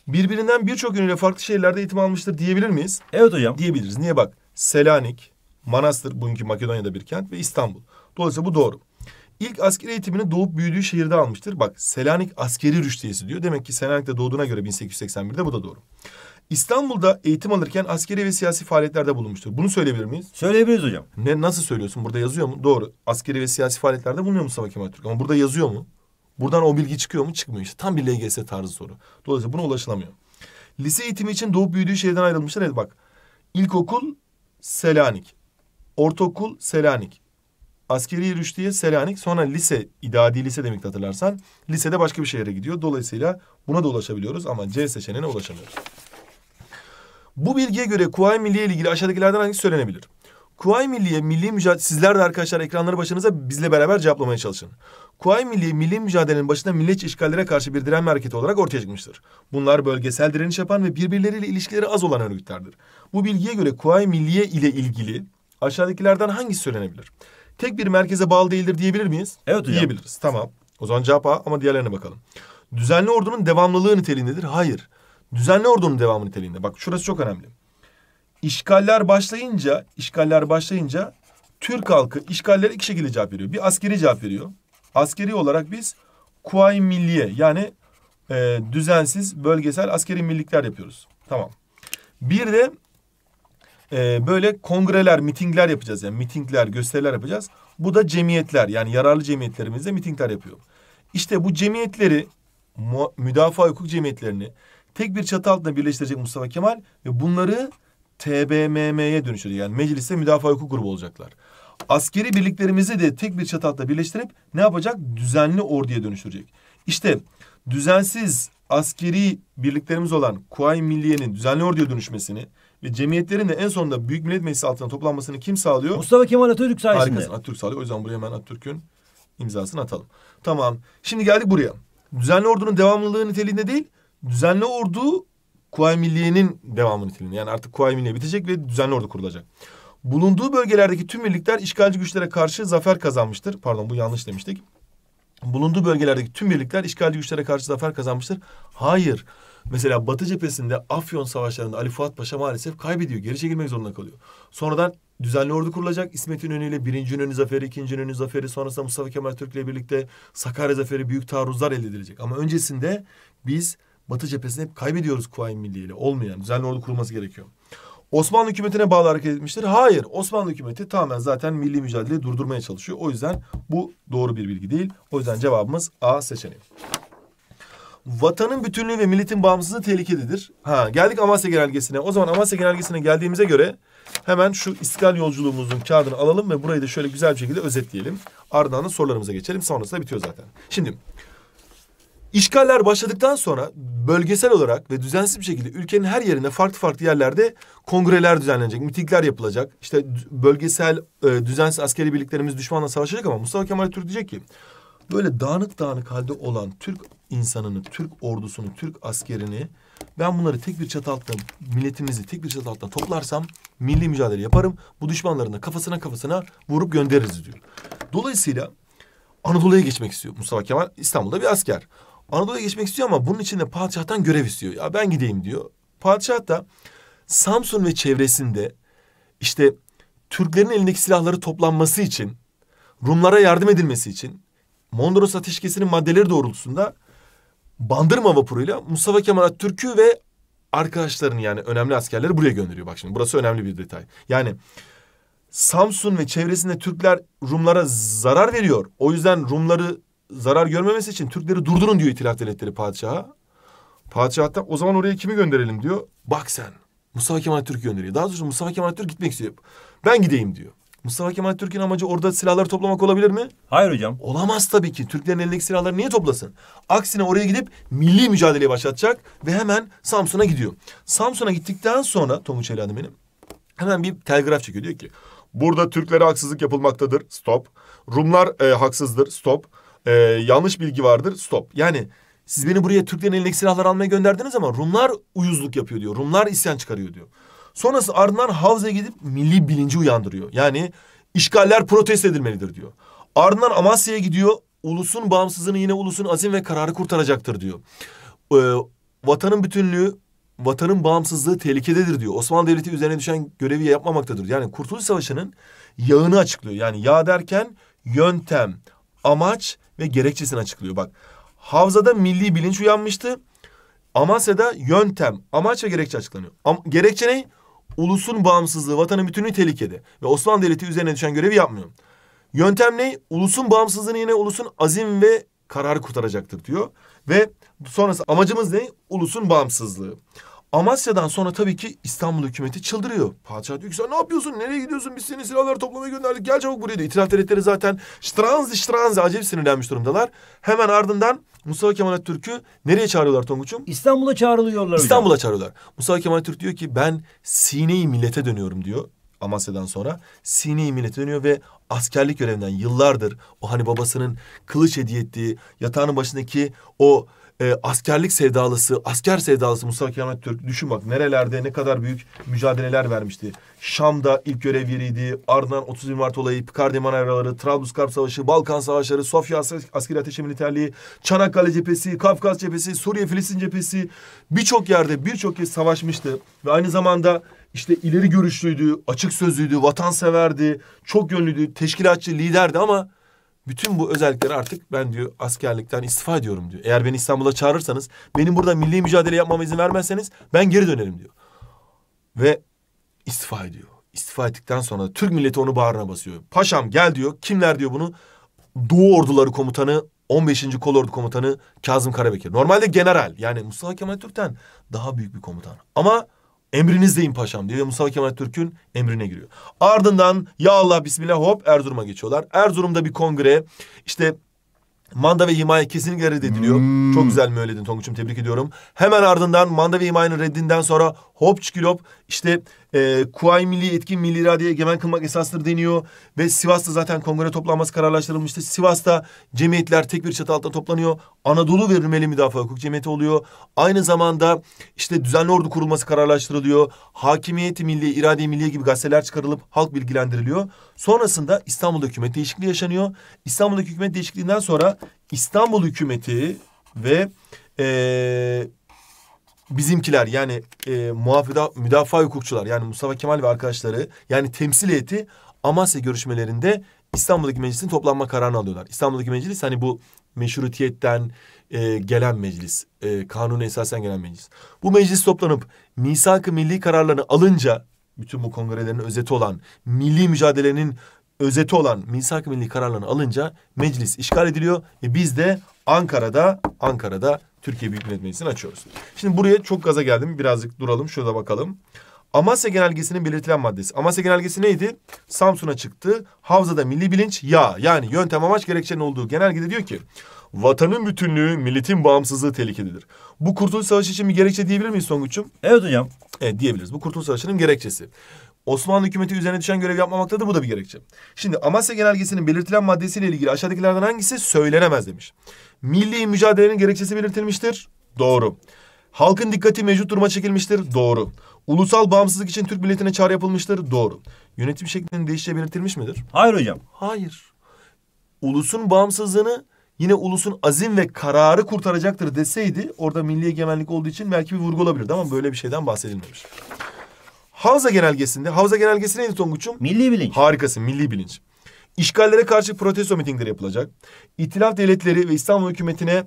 birbirinden birçok yönüyle farklı şehirlerde eğitim almıştır diyebilir miyiz? Evet hocam. Diyebiliriz. Niye bak? Selanik, Manastır bugünkü Makedonya'da bir kent ve İstanbul. Dolayısıyla bu doğru. İlk askeri eğitimini doğup büyüdüğü şehirde almıştır. Bak Selanik askeri rüştiyesi diyor. Demek ki Selanik'te doğduğuna göre 1881'de bu da doğru. İstanbul'da eğitim alırken askeri ve siyasi faaliyetlerde bulunmuştur. Bunu söyleyebilir miyiz? Söyleyebiliriz hocam. Ne nasıl söylüyorsun? Burada yazıyor mu? Doğru. Askeri ve siyasi faaliyetlerde bulunuyor Mustafa Kemal Türk. Ama burada yazıyor mu? Buradan o bilgi çıkıyor mu? Çıkmıyor işte. Tam bir LGS tarzı soru. Dolayısıyla buna ulaşılamıyor. Lise eğitimi için doğup büyüdüğü şehirden ayrılmışlar. Evet bak. İlkokul Selanik. Ortaokul Selanik. Askeri rüştiye Selanik. Sonra lise, idadi lise demek hatırlarsan. Lisede başka bir şehre gidiyor. Dolayısıyla buna da ulaşabiliyoruz ama C seçeneğine ulaşamıyoruz. Bu bilgiye göre Kuvayi Milliye ile ilgili aşağıdakilerden hangisi söylenebilir? Kuvayi Milliye Milli Mücadele... Sizler de arkadaşlar ekranları başınıza bizle beraber cevaplamaya çalışın. Kuvayi Milliye Milli Mücadelenin başında milliyetçi işgallere karşı bir direnme hareketi olarak ortaya çıkmıştır. Bunlar bölgesel direniş yapan ve birbirleriyle ilişkileri az olan örgütlerdir. Bu bilgiye göre Kuvayi Milliye ile ilgili aşağıdakilerden hangisi söylenebilir? Tek bir merkeze bağlı değildir diyebilir miyiz? Evet hocam. Diyebiliriz. Tamam. O zaman cevap A ama diğerlerine bakalım. Düzenli ordunun devamlılığı niteliğindedir. Hayır. Düzenli ordunun devamı niteliğinde. Bak şurası çok önemli. İşgaller başlayınca, işgaller başlayınca Türk halkı işgallere iki şekilde cevap veriyor. Bir askeri cevap veriyor. Askeri olarak biz kuvayi milliye yani e, düzensiz bölgesel askeri millikler yapıyoruz. Tamam. Bir de e, böyle kongreler, mitingler yapacağız. Yani mitingler, gösteriler yapacağız. Bu da cemiyetler yani yararlı cemiyetlerimizde mitingler yapıyor. İşte bu cemiyetleri müdafaa hukuk cemiyetlerini tek bir çatı altında birleştirecek Mustafa Kemal ve bunları TBMM'ye dönüştürecek. Yani mecliste müdafaa hukuk grubu olacaklar. Askeri birliklerimizi de tek bir çatı altında birleştirip ne yapacak? Düzenli orduya dönüştürecek. İşte düzensiz askeri birliklerimiz olan Kuvayi Milliye'nin düzenli orduya dönüşmesini ve cemiyetlerin de en sonunda Büyük Millet Meclisi altında toplanmasını kim sağlıyor? Mustafa Kemal Atatürk sayesinde. Harikasın Atatürk sağlıyor. O yüzden buraya hemen Atatürk'ün imzasını atalım. Tamam. Şimdi geldik buraya. Düzenli ordunun devamlılığı niteliğinde değil, düzenli ordu Kuvayi Milliye'nin devamı niteliğinde. Yani artık Kuvayi Milliye bitecek ve düzenli ordu kurulacak. Bulunduğu bölgelerdeki tüm birlikler işgalci güçlere karşı zafer kazanmıştır. Pardon bu yanlış demiştik. Bulunduğu bölgelerdeki tüm birlikler işgalci güçlere karşı zafer kazanmıştır. Hayır. Mesela Batı cephesinde Afyon savaşlarında Ali Fuat Paşa maalesef kaybediyor. Geri çekilmek zorunda kalıyor. Sonradan düzenli ordu kurulacak. İsmet İnönü ile 1. İnönü Zaferi, 2. İnönü Zaferi sonrasında Mustafa Kemal Türk ile birlikte Sakarya Zaferi büyük taarruzlar elde edilecek. Ama öncesinde biz Batı cephesini hep kaybediyoruz Kuvayi Milliye ile. Olmayan düzenli ordu kurulması gerekiyor. Osmanlı hükümetine bağlı hareket etmiştir. Hayır. Osmanlı hükümeti tamamen zaten milli mücadeleyi durdurmaya çalışıyor. O yüzden bu doğru bir bilgi değil. O yüzden cevabımız A seçeneği vatanın bütünlüğü ve milletin bağımsızlığı tehlikededir. Ha, geldik Amasya Genelgesi'ne. O zaman Amasya Genelgesi'ne geldiğimize göre hemen şu istiklal yolculuğumuzun kağıdını alalım ve burayı da şöyle güzel bir şekilde özetleyelim. Ardından da sorularımıza geçelim. Sonrasında bitiyor zaten. Şimdi işgaller başladıktan sonra bölgesel olarak ve düzensiz bir şekilde ülkenin her yerinde farklı farklı yerlerde kongreler düzenlenecek, mitingler yapılacak. İşte bölgesel e, düzensiz askeri birliklerimiz düşmanla savaşacak ama Mustafa Kemal Türk diyecek ki böyle dağınık dağınık halde olan Türk insanını, Türk ordusunu, Türk askerini ben bunları tek bir çatı altında, milletimizi tek bir çatı altında toplarsam milli mücadele yaparım. Bu düşmanların da kafasına kafasına vurup göndeririz diyor. Dolayısıyla Anadolu'ya geçmek istiyor Mustafa Kemal. İstanbul'da bir asker. Anadolu'ya geçmek istiyor ama bunun için de padişahtan görev istiyor. Ya ben gideyim diyor. Padişah da Samsun ve çevresinde işte Türklerin elindeki silahları toplanması için, Rumlara yardım edilmesi için, Mondros Ateşkesi'nin maddeleri doğrultusunda Bandırma vapuruyla Mustafa Kemal Atatürk'ü ve arkadaşlarını yani önemli askerleri buraya gönderiyor. Bak şimdi burası önemli bir detay. Yani Samsun ve çevresinde Türkler Rumlara zarar veriyor. O yüzden Rumları zarar görmemesi için Türkleri durdurun diyor İtilaf Devletleri padişaha. Padişah da o zaman oraya kimi gönderelim diyor. Bak sen Mustafa Kemal Atatürk gönderiyor. Daha doğrusu Mustafa Kemal Atatürk gitmek istiyor. Ben gideyim diyor. Mustafa Kemal Türk'ün amacı orada silahları toplamak olabilir mi? Hayır hocam. Olamaz tabii ki. Türklerin elindeki silahları niye toplasın? Aksine oraya gidip milli mücadeleyi başlatacak ve hemen Samsun'a gidiyor. Samsun'a gittikten sonra Tomuç Elhan'ı benim hemen bir telgraf çekiyor. Diyor ki burada Türklere haksızlık yapılmaktadır. Stop. Rumlar e, haksızdır. Stop. E, yanlış bilgi vardır. Stop. Yani siz beni buraya Türklerin elindeki silahları almaya gönderdiniz ama Rumlar uyuzluk yapıyor diyor. Rumlar isyan çıkarıyor diyor. Sonrası ardından Havza'ya gidip milli bilinci uyandırıyor. Yani işgaller protesto edilmelidir diyor. Ardından Amasya'ya gidiyor. Ulusun bağımsızlığını yine ulusun azim ve kararı kurtaracaktır diyor. Ee, vatanın bütünlüğü, vatanın bağımsızlığı tehlikededir diyor. Osmanlı Devleti üzerine düşen görevi yapmamaktadır. Yani Kurtuluş Savaşı'nın yağını açıklıyor. Yani yağ derken yöntem, amaç ve gerekçesini açıklıyor. Bak Havza'da milli bilinç uyanmıştı. Amasya'da yöntem, amaç ve gerekçe açıklanıyor. Am gerekçe ne? Ulusun bağımsızlığı, vatanın bütünlüğü tehlikede. Ve Osmanlı Devleti üzerine düşen görevi yapmıyor. Yöntem ne? Ulusun bağımsızlığını yine ulusun azim ve kararı kurtaracaktır diyor. Ve sonrası amacımız ne? Ulusun bağımsızlığı. Amasya'dan sonra tabii ki İstanbul hükümeti çıldırıyor. Padişah diyor ki sen ne yapıyorsun? Nereye gidiyorsun? Biz seni silahları toplamaya gönderdik. Gel çabuk buraya diyor. İtilaf devletleri zaten ştranzi ştranzi acayip sinirlenmiş durumdalar. Hemen ardından Mustafa Kemal Atatürk'ü nereye çağırıyorlar Tonguç'um? İstanbul'a çağırılıyorlar. İstanbul'a çağırıyorlar. Mustafa Kemal Atatürk diyor ki ben Sine'yi millete dönüyorum diyor. Amasya'dan sonra Sine'yi millete dönüyor ve askerlik görevinden yıllardır o hani babasının kılıç hediye ettiği yatağının başındaki o e, askerlik sevdalısı, asker sevdalısı Musa Kemal Türk düşün bak nerelerde ne kadar büyük mücadeleler vermişti. Şam'da ilk görev yeriydi. Ardından 30 Mart olayı, Picardi manevraları, Trablusgarp Savaşı, Balkan Savaşları, Sofya Askeri Ateşi Militerliği, Çanakkale Cephesi, Kafkas Cephesi, Suriye Filistin Cephesi birçok yerde birçok kez savaşmıştı. Ve aynı zamanda işte ileri görüşlüydü, açık sözlüydü, vatanseverdi, çok yönlüydü, teşkilatçı liderdi ama bütün bu özellikleri artık ben diyor askerlikten istifa ediyorum diyor. Eğer beni İstanbul'a çağırırsanız, benim burada milli mücadele yapmama izin vermezseniz ben geri dönerim diyor. Ve istifa ediyor. İstifa ettikten sonra Türk milleti onu bağrına basıyor. Paşam gel diyor. Kimler diyor bunu? Doğu Orduları Komutanı 15. Kolordu Komutanı Kazım Karabekir. Normalde general yani Mustafa Kemal Türk'ten daha büyük bir komutan. Ama Emrinizdeyim paşam diyor ve Mustafa Kemal Türk'ün emrine giriyor. Ardından ya Allah bismillah hop Erzurum'a geçiyorlar. Erzurum'da bir kongre işte Manda ve himaye kesinlikle reddediliyor. Hmm. Çok güzel müelledin Tonguç'um tebrik ediyorum. Hemen ardından manda ve himayenin reddinden sonra Hopçkilop işte e, Kuvayi Milli Etkin Milli İrade'ye egemen kılmak esastır deniyor. Ve Sivas'ta zaten kongre toplanması kararlaştırılmıştı. Sivas'ta cemiyetler tek bir çatı altında toplanıyor. Anadolu ve Rümeli Müdafaa Hukuk Cemiyeti oluyor. Aynı zamanda işte düzenli ordu kurulması kararlaştırılıyor. Hakimiyeti Milli, irade milli gibi gazeteler çıkarılıp halk bilgilendiriliyor. Sonrasında İstanbul'da hükümet değişikliği yaşanıyor. İstanbul'daki hükümet değişikliğinden sonra İstanbul hükümeti ve e, bizimkiler yani e, muhafıda, müdafaa hukukçular yani Mustafa Kemal ve arkadaşları yani temsil heyeti Amasya görüşmelerinde İstanbul'daki meclisin toplanma kararını alıyorlar. İstanbul'daki meclis hani bu meşrutiyetten e, gelen meclis, e, kanun esasen gelen meclis. Bu meclis toplanıp misak milli kararlarını alınca bütün bu kongrelerin özeti olan milli mücadelenin özeti olan misak-ı milli kararlarını alınca meclis işgal ediliyor. E biz de Ankara'da Ankara'da Türkiye Büyük Millet Meclisi'ni açıyoruz. Şimdi buraya çok gaza geldim. Birazcık duralım şurada bakalım. Amasya Genelgesi'nin belirtilen maddesi. Amasya Genelgesi neydi? Samsun'a çıktı. Havzada milli bilinç ya yani yöntem amaç gerekçenin olduğu genelgede diyor ki vatanın bütünlüğü, milletin bağımsızlığı tehlikededir. Bu Kurtuluş Savaşı için bir gerekçe diyebilir miyiz Songuç'um? Evet hocam. Evet diyebiliriz. Bu Kurtuluş Savaşı'nın gerekçesi. Osmanlı hükümeti üzerine düşen görev yapmamaktadır. Bu da bir gerekçe. Şimdi Amasya Genelgesi'nin belirtilen maddesiyle ilgili aşağıdakilerden hangisi söylenemez demiş. Milli mücadelenin gerekçesi belirtilmiştir. Doğru. Halkın dikkati mevcut duruma çekilmiştir. Doğru. Ulusal bağımsızlık için Türk milletine çağrı yapılmıştır. Doğru. Yönetim şeklinin değişeceği belirtilmiş midir? Hayır hocam. Hayır. Ulusun bağımsızlığını yine ulusun azim ve kararı kurtaracaktır deseydi orada milli egemenlik olduğu için belki bir vurgu olabilirdi ama böyle bir şeyden bahsedilmemiş. Havza genelgesinde, Havza genelgesi neydi Tonguç'um? Milli bilinç. Harikasın, milli bilinç. İşgallere karşı protesto mitingleri yapılacak. İtilaf devletleri ve İstanbul hükümetine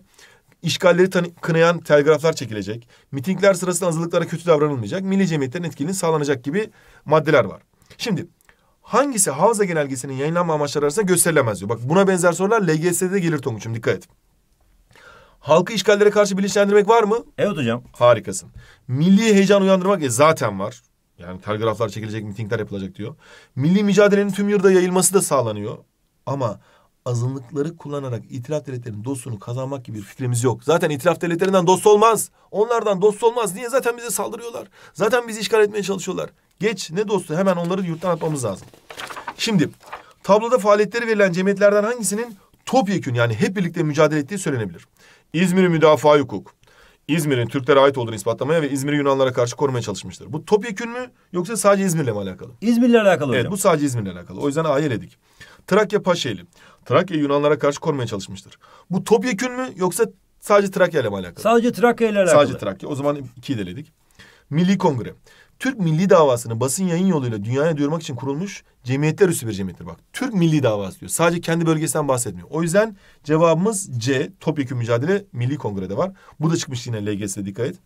işgalleri kınayan telgraflar çekilecek. Mitingler sırasında azınlıklara kötü davranılmayacak. Milli cemiyetlerin etkinliği sağlanacak gibi maddeler var. Şimdi hangisi Havza Genelgesi'nin yayınlanma amaçları arasında gösterilemez diyor. Bak buna benzer sorular LGS'de gelir Tonguç'um dikkat et. Halkı işgallere karşı bilinçlendirmek var mı? Evet hocam. Harikasın. Milli heyecan uyandırmak e, zaten var. Yani telgraflar çekilecek, mitingler yapılacak diyor. Milli mücadelenin tüm yurda yayılması da sağlanıyor. Ama azınlıkları kullanarak itiraf devletlerinin dostunu kazanmak gibi bir fikrimiz yok. Zaten itiraf devletlerinden dost olmaz. Onlardan dost olmaz. Niye? Zaten bize saldırıyorlar. Zaten bizi işgal etmeye çalışıyorlar. Geç ne dostu hemen onları yurttan atmamız lazım. Şimdi tabloda faaliyetleri verilen cemiyetlerden hangisinin topyekün yani hep birlikte mücadele ettiği söylenebilir. İzmir Müdafaa Hukuk, İzmir'in Türklere ait olduğunu ispatlamaya ve İzmir'i Yunanlara karşı korumaya çalışmıştır. Bu topyekün mü yoksa sadece İzmir'le mi alakalı? İzmir'le alakalı evet, hocam. bu sadece İzmir'le alakalı. O yüzden A'yı eledik. Trakya Paşeli. Trakya Yunanlara karşı korumaya çalışmıştır. Bu topyekün mü yoksa sadece Trakya ile mi alakalı? Sadece Trakya ile alakalı. Sadece Trakya. O zaman ikiyi deledik. Milli Kongre. Türk milli davasını basın yayın yoluyla dünyaya duyurmak için kurulmuş cemiyetler üstü bir cemiyettir bak. Türk milli davası diyor. Sadece kendi bölgesinden bahsetmiyor. O yüzden cevabımız C. Topyekun mücadele milli kongrede var. Bu da çıkmış yine LGS'de dikkat et.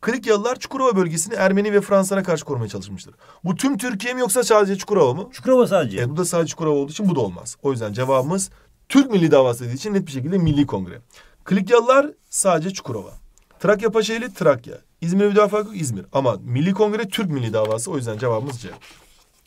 Krikyalılar Çukurova bölgesini Ermeni ve Fransa'na karşı korumaya çalışmıştır. Bu tüm Türkiye mi yoksa sadece Çukurova mı? Çukurova sadece. Evet, bu da sadece Çukurova olduğu için bu da olmaz. O yüzden cevabımız Türk milli davası dediği için net bir şekilde milli kongre. Krikyalılar sadece Çukurova. Trakya Paşa Paşaeli Trakya. İzmir bir müdafaa hukuku İzmir. Ama Milli Kongre Türk Milli Davası. O yüzden cevabımız C.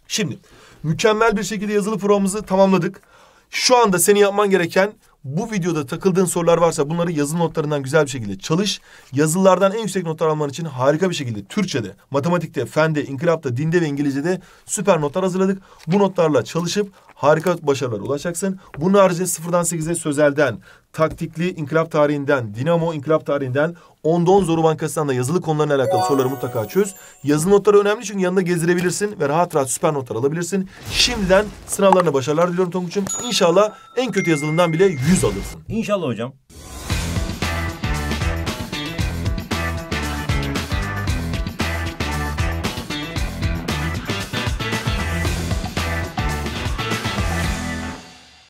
Şimdi mükemmel bir şekilde yazılı programımızı tamamladık. Şu anda seni yapman gereken bu videoda takıldığın sorular varsa bunları yazılı notlarından güzel bir şekilde çalış. Yazılılardan en yüksek notlar alman için harika bir şekilde Türkçe'de, matematikte, fende, inkılapta, dinde ve İngilizce'de süper notlar hazırladık. Bu notlarla çalışıp harika başarılar ulaşacaksın. Bunun haricinde sıfırdan sekize sözelden, taktikli inkılap tarihinden, dinamo inkılap tarihinden, Ondon Zoru Bankası'ndan da yazılı konularla alakalı soruları mutlaka çöz. Yazılı notları önemli çünkü yanında gezdirebilirsin ve rahat rahat süper notlar alabilirsin. Şimdiden sınavlarına başarılar diliyorum Tonguç'um. İnşallah en kötü yazılımdan bile 100 alırsın. İnşallah hocam.